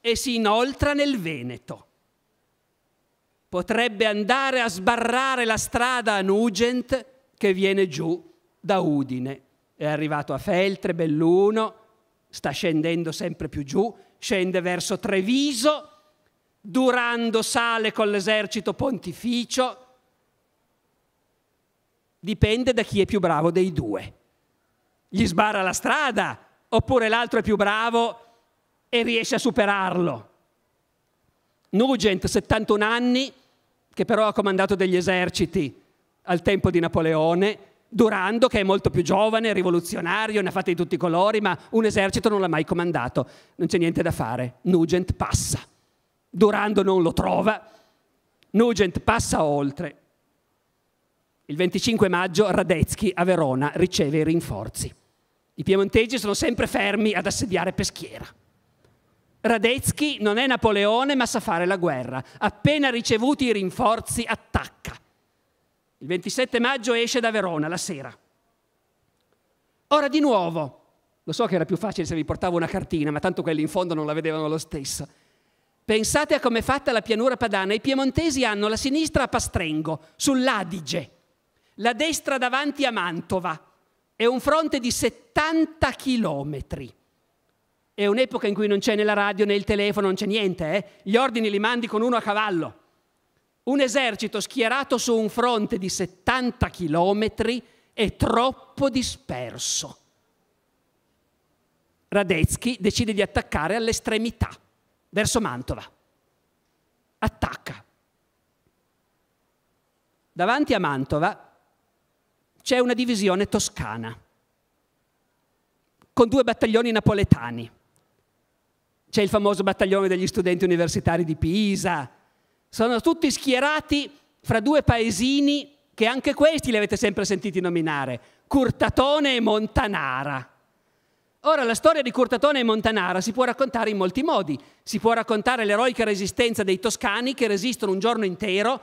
e si inoltra nel Veneto. Potrebbe andare a sbarrare la strada a Nugent che viene giù da Udine. È arrivato a Feltre, Belluno, sta scendendo sempre più giù, scende verso Treviso, Durando sale con l'esercito pontificio, dipende da chi è più bravo dei due. Gli sbarra la strada, oppure l'altro è più bravo e riesce a superarlo. Nugent, 71 anni, che però ha comandato degli eserciti al tempo di Napoleone, Durando, che è molto più giovane, rivoluzionario, ne ha fatti di tutti i colori, ma un esercito non l'ha mai comandato. Non c'è niente da fare. Nugent passa. Durando non lo trova. Nugent passa oltre. Il 25 maggio Radetzky a Verona riceve i rinforzi. I piemontesi sono sempre fermi ad assediare Peschiera. Radetzky non è Napoleone ma sa fare la guerra. Appena ricevuti i rinforzi attacca. Il 27 maggio esce da Verona la sera. Ora di nuovo, lo so che era più facile se vi portavo una cartina, ma tanto quelli in fondo non la vedevano lo stesso. Pensate a come è fatta la pianura padana. I piemontesi hanno la sinistra a Pastrengo, sull'Adige, la destra davanti a Mantova. È un fronte di 70 chilometri. È un'epoca in cui non c'è né la radio né il telefono, non c'è niente. Eh? Gli ordini li mandi con uno a cavallo un esercito schierato su un fronte di 70 chilometri è troppo disperso. Radetzky decide di attaccare all'estremità, verso Mantova. Attacca. Davanti a Mantova c'è una divisione toscana con due battaglioni napoletani. C'è il famoso battaglione degli studenti universitari di Pisa, sono tutti schierati fra due paesini che anche questi li avete sempre sentiti nominare, Curtatone e Montanara. Ora, la storia di Curtatone e Montanara si può raccontare in molti modi. Si può raccontare l'eroica resistenza dei toscani che resistono un giorno intero,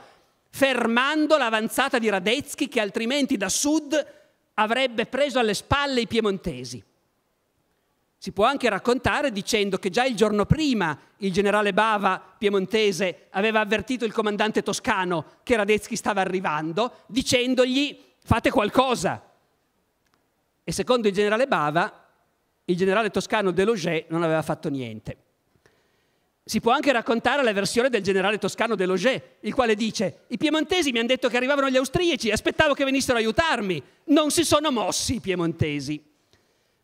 fermando l'avanzata di Radetzky che altrimenti da sud avrebbe preso alle spalle i piemontesi. Si può anche raccontare dicendo che già il giorno prima il generale Bava piemontese aveva avvertito il comandante toscano che Radetzky stava arrivando, dicendogli fate qualcosa. E secondo il generale Bava, il generale toscano Deloget non aveva fatto niente. Si può anche raccontare la versione del generale toscano Deloget, il quale dice: I piemontesi mi hanno detto che arrivavano gli austriaci, aspettavo che venissero a aiutarmi. Non si sono mossi i piemontesi.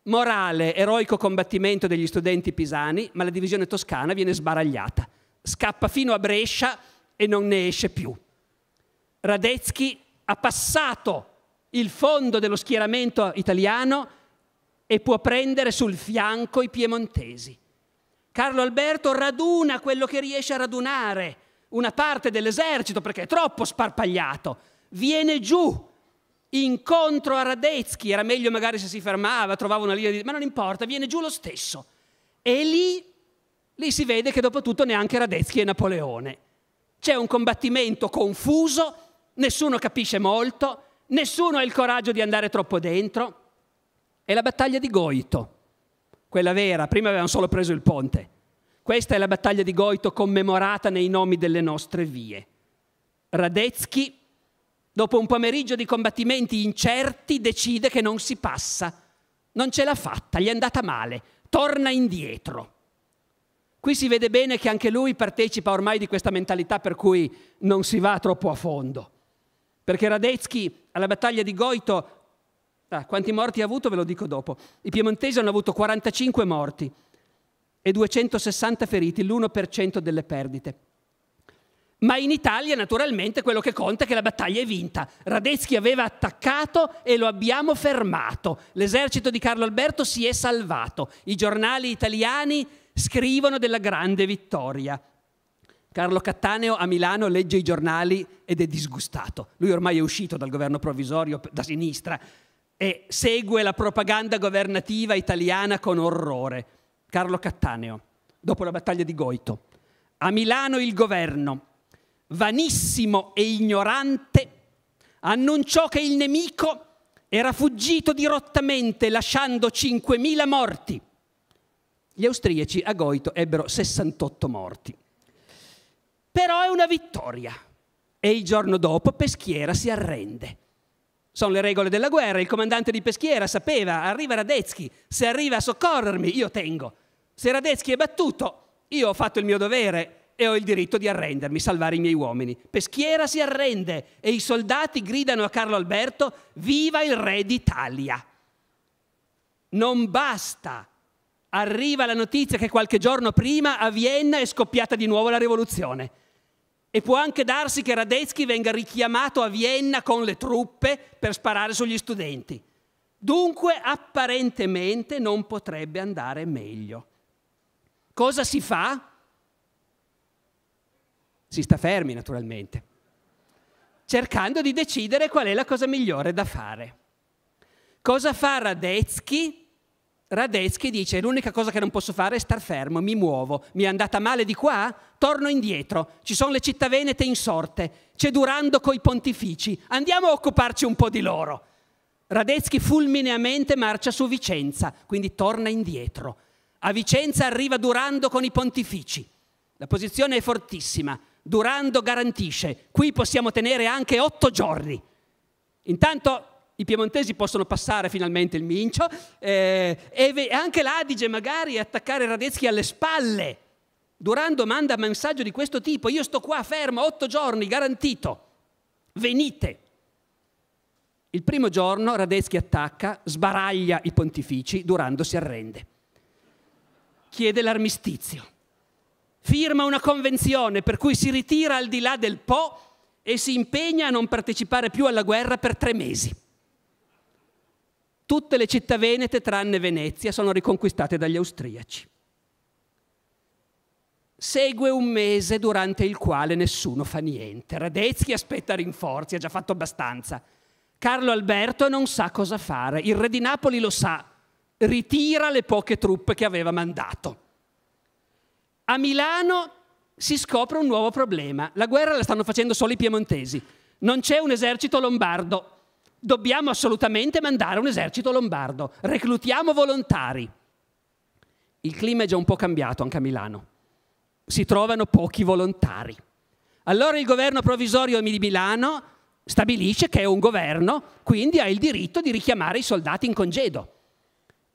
Morale, eroico combattimento degli studenti pisani, ma la divisione toscana viene sbaragliata. Scappa fino a Brescia e non ne esce più. Radetzky ha passato il fondo dello schieramento italiano e può prendere sul fianco i piemontesi. Carlo Alberto raduna quello che riesce a radunare, una parte dell'esercito perché è troppo sparpagliato, viene giù incontro a Radetzky, era meglio magari se si fermava, trovava una linea di... ma non importa, viene giù lo stesso. E lì, lì si vede che dopo tutto neanche Radetzky è Napoleone. C'è un combattimento confuso, nessuno capisce molto, nessuno ha il coraggio di andare troppo dentro. È la battaglia di Goito, quella vera, prima avevano solo preso il ponte. Questa è la battaglia di Goito commemorata nei nomi delle nostre vie. Radetzky Dopo un pomeriggio di combattimenti incerti decide che non si passa. Non ce l'ha fatta, gli è andata male, torna indietro. Qui si vede bene che anche lui partecipa ormai di questa mentalità per cui non si va troppo a fondo. Perché Radetzky alla battaglia di Goito, ah, quanti morti ha avuto ve lo dico dopo, i piemontesi hanno avuto 45 morti e 260 feriti, l'1% delle perdite. Ma in Italia naturalmente quello che conta è che la battaglia è vinta. Radetzky aveva attaccato e lo abbiamo fermato. L'esercito di Carlo Alberto si è salvato. I giornali italiani scrivono della grande vittoria. Carlo Cattaneo a Milano legge i giornali ed è disgustato. Lui ormai è uscito dal governo provvisorio da sinistra e segue la propaganda governativa italiana con orrore. Carlo Cattaneo, dopo la battaglia di Goito. A Milano il governo, vanissimo e ignorante, annunciò che il nemico era fuggito dirottamente lasciando 5.000 morti. Gli austriaci a Goito ebbero 68 morti. Però è una vittoria e il giorno dopo Peschiera si arrende. Sono le regole della guerra, il comandante di Peschiera sapeva, arriva Radetzky, se arriva a soccorrermi io tengo. Se Radetzky è battuto, io ho fatto il mio dovere, e ho il diritto di arrendermi, salvare i miei uomini. Peschiera si arrende e i soldati gridano a Carlo Alberto Viva il re d'Italia! Non basta. Arriva la notizia che qualche giorno prima a Vienna è scoppiata di nuovo la rivoluzione. E può anche darsi che Radetzky venga richiamato a Vienna con le truppe per sparare sugli studenti. Dunque apparentemente non potrebbe andare meglio. Cosa si fa? si sta fermi naturalmente, cercando di decidere qual è la cosa migliore da fare. Cosa fa Radetzky? Radetzky dice l'unica cosa che non posso fare è star fermo, mi muovo, mi è andata male di qua, torno indietro, ci sono le città venete in sorte, c'è Durando coi pontifici, andiamo a occuparci un po' di loro. Radetzky fulmineamente marcia su Vicenza, quindi torna indietro. A Vicenza arriva Durando con i pontifici. La posizione è fortissima, Durando garantisce, qui possiamo tenere anche otto giorni. Intanto i piemontesi possono passare finalmente il Mincio eh, e anche l'Adige magari attaccare Radetzky alle spalle. Durando manda messaggio di questo tipo, io sto qua fermo otto giorni, garantito, venite. Il primo giorno Radetzky attacca, sbaraglia i pontifici, Durando si arrende. Chiede l'armistizio firma una convenzione per cui si ritira al di là del Po e si impegna a non partecipare più alla guerra per tre mesi. Tutte le città venete, tranne Venezia, sono riconquistate dagli austriaci. Segue un mese durante il quale nessuno fa niente. Radetzky aspetta rinforzi, ha già fatto abbastanza. Carlo Alberto non sa cosa fare. Il re di Napoli lo sa, ritira le poche truppe che aveva mandato a Milano si scopre un nuovo problema. La guerra la stanno facendo solo i piemontesi. Non c'è un esercito lombardo. Dobbiamo assolutamente mandare un esercito lombardo. Reclutiamo volontari. Il clima è già un po' cambiato anche a Milano. Si trovano pochi volontari. Allora il governo provvisorio di Milano stabilisce che è un governo, quindi ha il diritto di richiamare i soldati in congedo.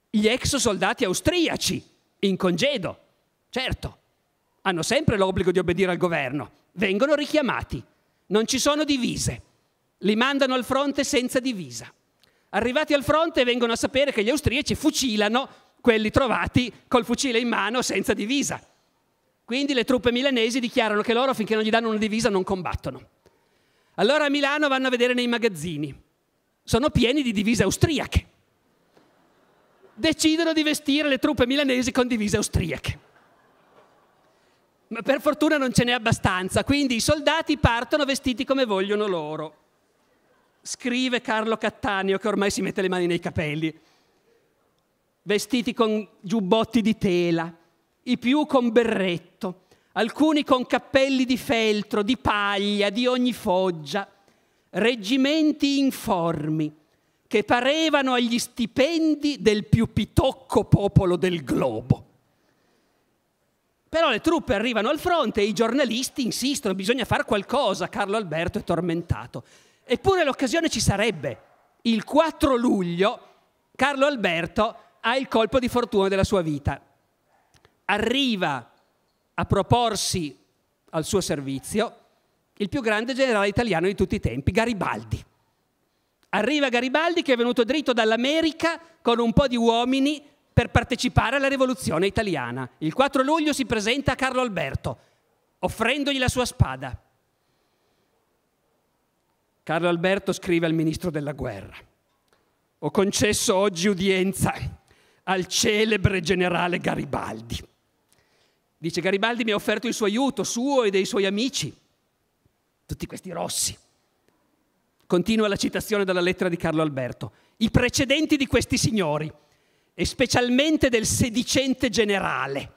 Gli ex soldati austriaci in congedo, certo hanno sempre l'obbligo di obbedire al governo, vengono richiamati, non ci sono divise, li mandano al fronte senza divisa. Arrivati al fronte vengono a sapere che gli austriaci fucilano quelli trovati col fucile in mano senza divisa. Quindi le truppe milanesi dichiarano che loro finché non gli danno una divisa non combattono. Allora a Milano vanno a vedere nei magazzini. Sono pieni di divise austriache. Decidono di vestire le truppe milanesi con divise austriache ma per fortuna non ce n'è abbastanza, quindi i soldati partono vestiti come vogliono loro. Scrive Carlo Cattaneo che ormai si mette le mani nei capelli, vestiti con giubbotti di tela, i più con berretto, alcuni con cappelli di feltro, di paglia, di ogni foggia, reggimenti informi che parevano agli stipendi del più pitocco popolo del globo. Però le truppe arrivano al fronte e i giornalisti insistono, bisogna fare qualcosa, Carlo Alberto è tormentato. Eppure l'occasione ci sarebbe. Il 4 luglio Carlo Alberto ha il colpo di fortuna della sua vita. Arriva a proporsi al suo servizio il più grande generale italiano di tutti i tempi, Garibaldi. Arriva Garibaldi che è venuto dritto dall'America con un po' di uomini per partecipare alla rivoluzione italiana. Il 4 luglio si presenta a Carlo Alberto, offrendogli la sua spada. Carlo Alberto scrive al ministro della guerra, ho concesso oggi udienza al celebre generale Garibaldi. Dice Garibaldi mi ha offerto il suo aiuto, suo e dei suoi amici, tutti questi rossi. Continua la citazione dalla lettera di Carlo Alberto. I precedenti di questi signori e specialmente del sedicente generale.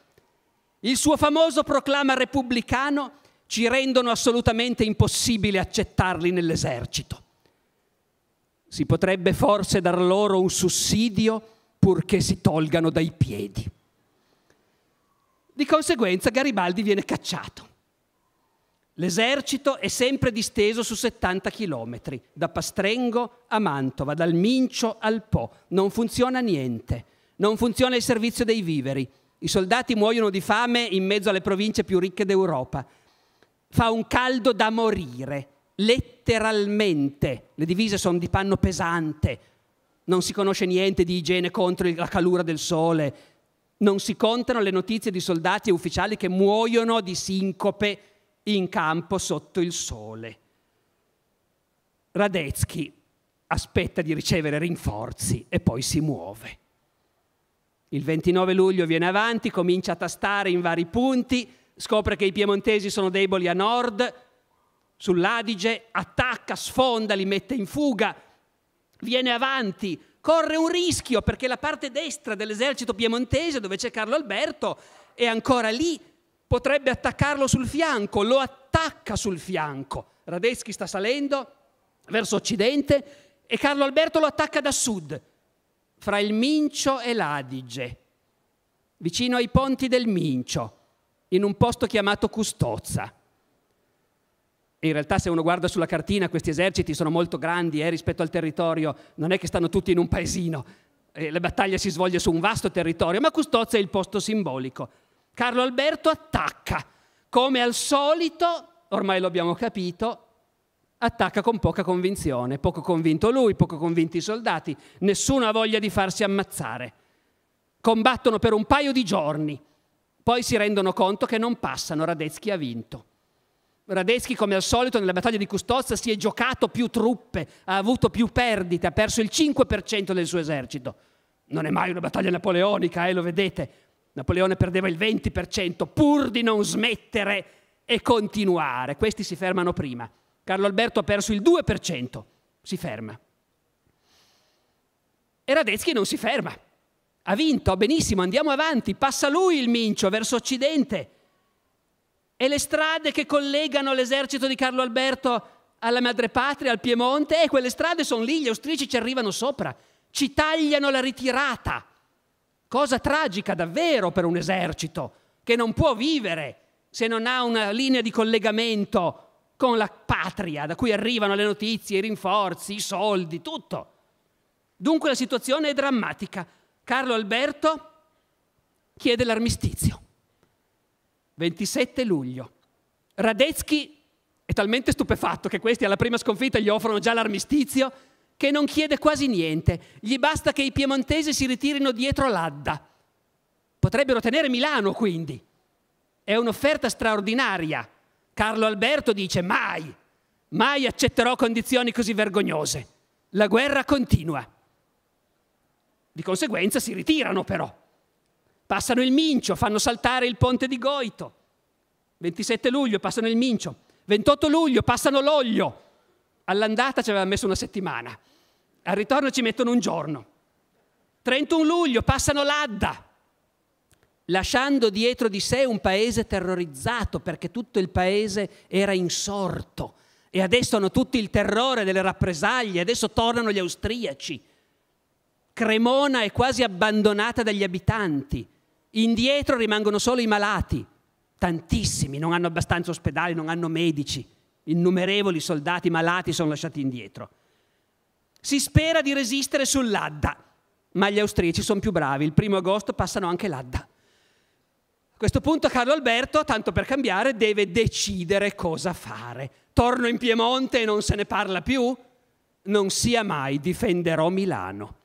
Il suo famoso proclama repubblicano ci rendono assolutamente impossibile accettarli nell'esercito. Si potrebbe forse dar loro un sussidio purché si tolgano dai piedi. Di conseguenza Garibaldi viene cacciato. L'esercito è sempre disteso su 70 chilometri, da Pastrengo a Mantova, dal Mincio al Po. Non funziona niente. Non funziona il servizio dei viveri. I soldati muoiono di fame in mezzo alle province più ricche d'Europa. Fa un caldo da morire, letteralmente. Le divise sono di panno pesante. Non si conosce niente di igiene contro la calura del sole. Non si contano le notizie di soldati e ufficiali che muoiono di sincope in campo sotto il sole. Radetzky aspetta di ricevere rinforzi e poi si muove. Il 29 luglio viene avanti, comincia a tastare in vari punti, scopre che i piemontesi sono deboli a nord, sull'Adige, attacca, sfonda, li mette in fuga, viene avanti, corre un rischio perché la parte destra dell'esercito piemontese dove c'è Carlo Alberto è ancora lì potrebbe attaccarlo sul fianco, lo attacca sul fianco. Radeschi sta salendo verso occidente e Carlo Alberto lo attacca da sud, fra il Mincio e l'Adige, vicino ai ponti del Mincio, in un posto chiamato Custozza. in realtà se uno guarda sulla cartina questi eserciti sono molto grandi eh, rispetto al territorio, non è che stanno tutti in un paesino, eh, la battaglia si svolge su un vasto territorio, ma Custozza è il posto simbolico. Carlo Alberto attacca, come al solito, ormai lo abbiamo capito, attacca con poca convinzione, poco convinto lui, poco convinti i soldati, nessuno ha voglia di farsi ammazzare. Combattono per un paio di giorni, poi si rendono conto che non passano, Radetzky ha vinto. Radetzky, come al solito, nella battaglia di Custozza si è giocato più truppe, ha avuto più perdite, ha perso il 5% del suo esercito. Non è mai una battaglia napoleonica, eh, lo vedete, Napoleone perdeva il 20% pur di non smettere e continuare. Questi si fermano prima. Carlo Alberto ha perso il 2%, si ferma. E Radetzky non si ferma. Ha vinto, benissimo, andiamo avanti. Passa lui il Mincio verso occidente. E le strade che collegano l'esercito di Carlo Alberto alla madrepatria, al Piemonte, e eh, quelle strade sono lì, gli austrici ci arrivano sopra, ci tagliano la ritirata. Cosa tragica davvero per un esercito che non può vivere se non ha una linea di collegamento con la patria da cui arrivano le notizie, i rinforzi, i soldi, tutto. Dunque la situazione è drammatica. Carlo Alberto chiede l'armistizio. 27 luglio. Radetzky è talmente stupefatto che questi alla prima sconfitta gli offrono già l'armistizio che non chiede quasi niente, gli basta che i piemontesi si ritirino dietro l'Adda. Potrebbero tenere Milano quindi. È un'offerta straordinaria. Carlo Alberto dice mai, mai accetterò condizioni così vergognose. La guerra continua. Di conseguenza si ritirano però. Passano il Mincio, fanno saltare il ponte di Goito. 27 luglio passano il Mincio. 28 luglio passano l'Oglio. All'andata ci aveva messo una settimana al ritorno ci mettono un giorno. 31 luglio passano l'Adda, lasciando dietro di sé un paese terrorizzato perché tutto il paese era insorto e adesso hanno tutti il terrore delle rappresaglie, adesso tornano gli austriaci. Cremona è quasi abbandonata dagli abitanti, indietro rimangono solo i malati, tantissimi, non hanno abbastanza ospedali, non hanno medici, innumerevoli soldati malati sono lasciati indietro. Si spera di resistere sull'Adda, ma gli austriaci sono più bravi. Il primo agosto passano anche l'Adda. A questo punto Carlo Alberto, tanto per cambiare, deve decidere cosa fare. Torno in Piemonte e non se ne parla più? Non sia mai, difenderò Milano.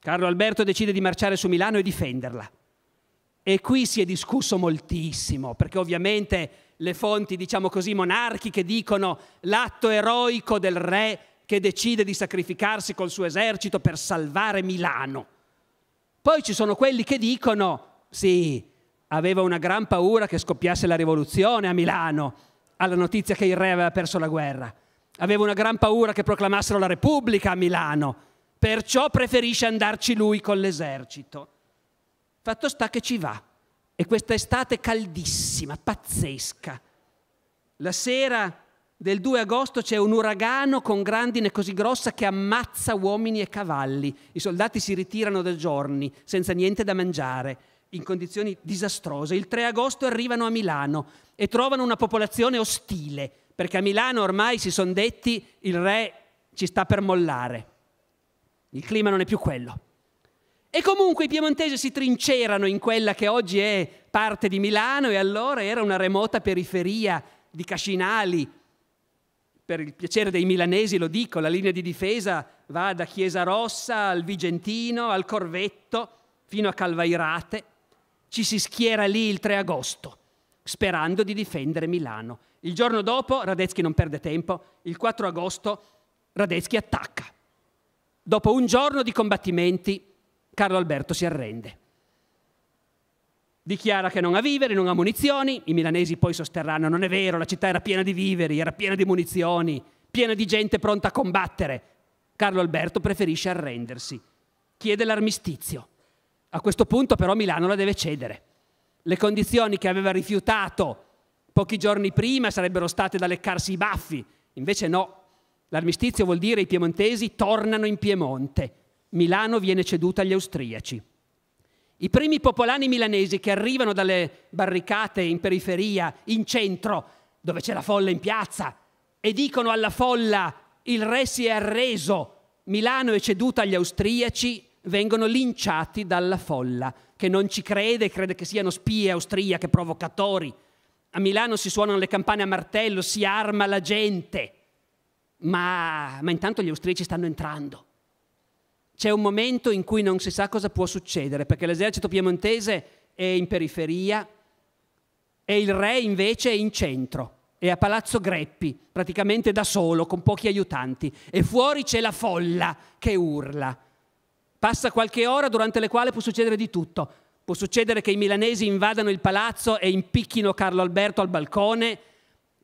Carlo Alberto decide di marciare su Milano e difenderla. E qui si è discusso moltissimo, perché ovviamente le fonti, diciamo così, monarchiche dicono l'atto eroico del re che decide di sacrificarsi col suo esercito per salvare Milano. Poi ci sono quelli che dicono, sì, aveva una gran paura che scoppiasse la rivoluzione a Milano, alla notizia che il re aveva perso la guerra. Aveva una gran paura che proclamassero la Repubblica a Milano, perciò preferisce andarci lui con l'esercito. Fatto sta che ci va. E questa estate caldissima, pazzesca. La sera del 2 agosto c'è un uragano con grandine così grossa che ammazza uomini e cavalli. I soldati si ritirano da giorni senza niente da mangiare, in condizioni disastrose. Il 3 agosto arrivano a Milano e trovano una popolazione ostile, perché a Milano ormai si sono detti il re ci sta per mollare. Il clima non è più quello. E comunque i piemontesi si trincerano in quella che oggi è parte di Milano e allora era una remota periferia di Cascinali, per il piacere dei milanesi lo dico, la linea di difesa va da Chiesa Rossa al Vigentino, al Corvetto, fino a Calvairate. Ci si schiera lì il 3 agosto, sperando di difendere Milano. Il giorno dopo, Radetzky non perde tempo, il 4 agosto Radetzky attacca. Dopo un giorno di combattimenti, Carlo Alberto si arrende dichiara che non ha viveri, non ha munizioni, i milanesi poi sosterranno non è vero, la città era piena di viveri, era piena di munizioni, piena di gente pronta a combattere. Carlo Alberto preferisce arrendersi, chiede l'armistizio. A questo punto però Milano la deve cedere. Le condizioni che aveva rifiutato pochi giorni prima sarebbero state da leccarsi i baffi, invece no. L'armistizio vuol dire i piemontesi tornano in Piemonte. Milano viene ceduta agli austriaci. I primi popolani milanesi che arrivano dalle barricate in periferia, in centro, dove c'è la folla in piazza, e dicono alla folla il re si è arreso, Milano è ceduta agli austriaci, vengono linciati dalla folla, che non ci crede, crede che siano spie austriache, provocatori. A Milano si suonano le campane a martello, si arma la gente, ma, ma intanto gli austriaci stanno entrando c'è un momento in cui non si sa cosa può succedere, perché l'esercito piemontese è in periferia e il re invece è in centro, è a Palazzo Greppi, praticamente da solo, con pochi aiutanti, e fuori c'è la folla che urla. Passa qualche ora durante le quali può succedere di tutto. Può succedere che i milanesi invadano il palazzo e impicchino Carlo Alberto al balcone,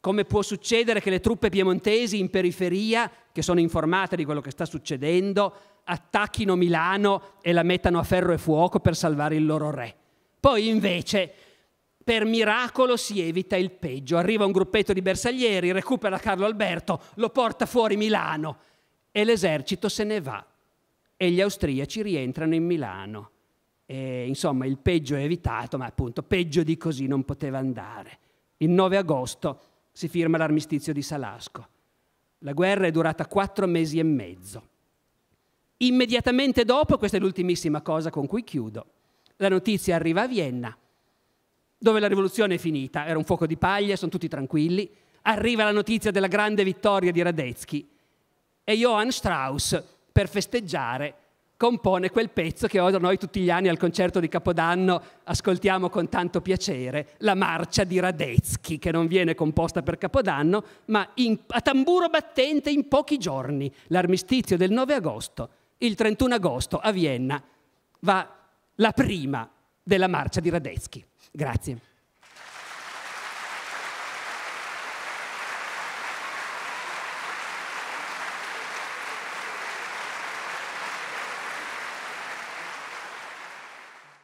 come può succedere che le truppe piemontesi in periferia, che sono informate di quello che sta succedendo, attacchino Milano e la mettano a ferro e fuoco per salvare il loro re. Poi invece, per miracolo, si evita il peggio. Arriva un gruppetto di bersaglieri, recupera Carlo Alberto, lo porta fuori Milano e l'esercito se ne va e gli austriaci rientrano in Milano. E, insomma, il peggio è evitato, ma appunto peggio di così non poteva andare. Il 9 agosto si firma l'armistizio di Salasco. La guerra è durata quattro mesi e mezzo. Immediatamente dopo, questa è l'ultimissima cosa con cui chiudo, la notizia arriva a Vienna, dove la rivoluzione è finita, era un fuoco di paglia, sono tutti tranquilli, arriva la notizia della grande vittoria di Radetzky e Johann Strauss, per festeggiare, compone quel pezzo che noi tutti gli anni al concerto di Capodanno ascoltiamo con tanto piacere, la marcia di Radetzky, che non viene composta per Capodanno, ma in, a tamburo battente in pochi giorni, l'armistizio del 9 agosto il 31 agosto a Vienna va la prima della marcia di Radetzky. Grazie.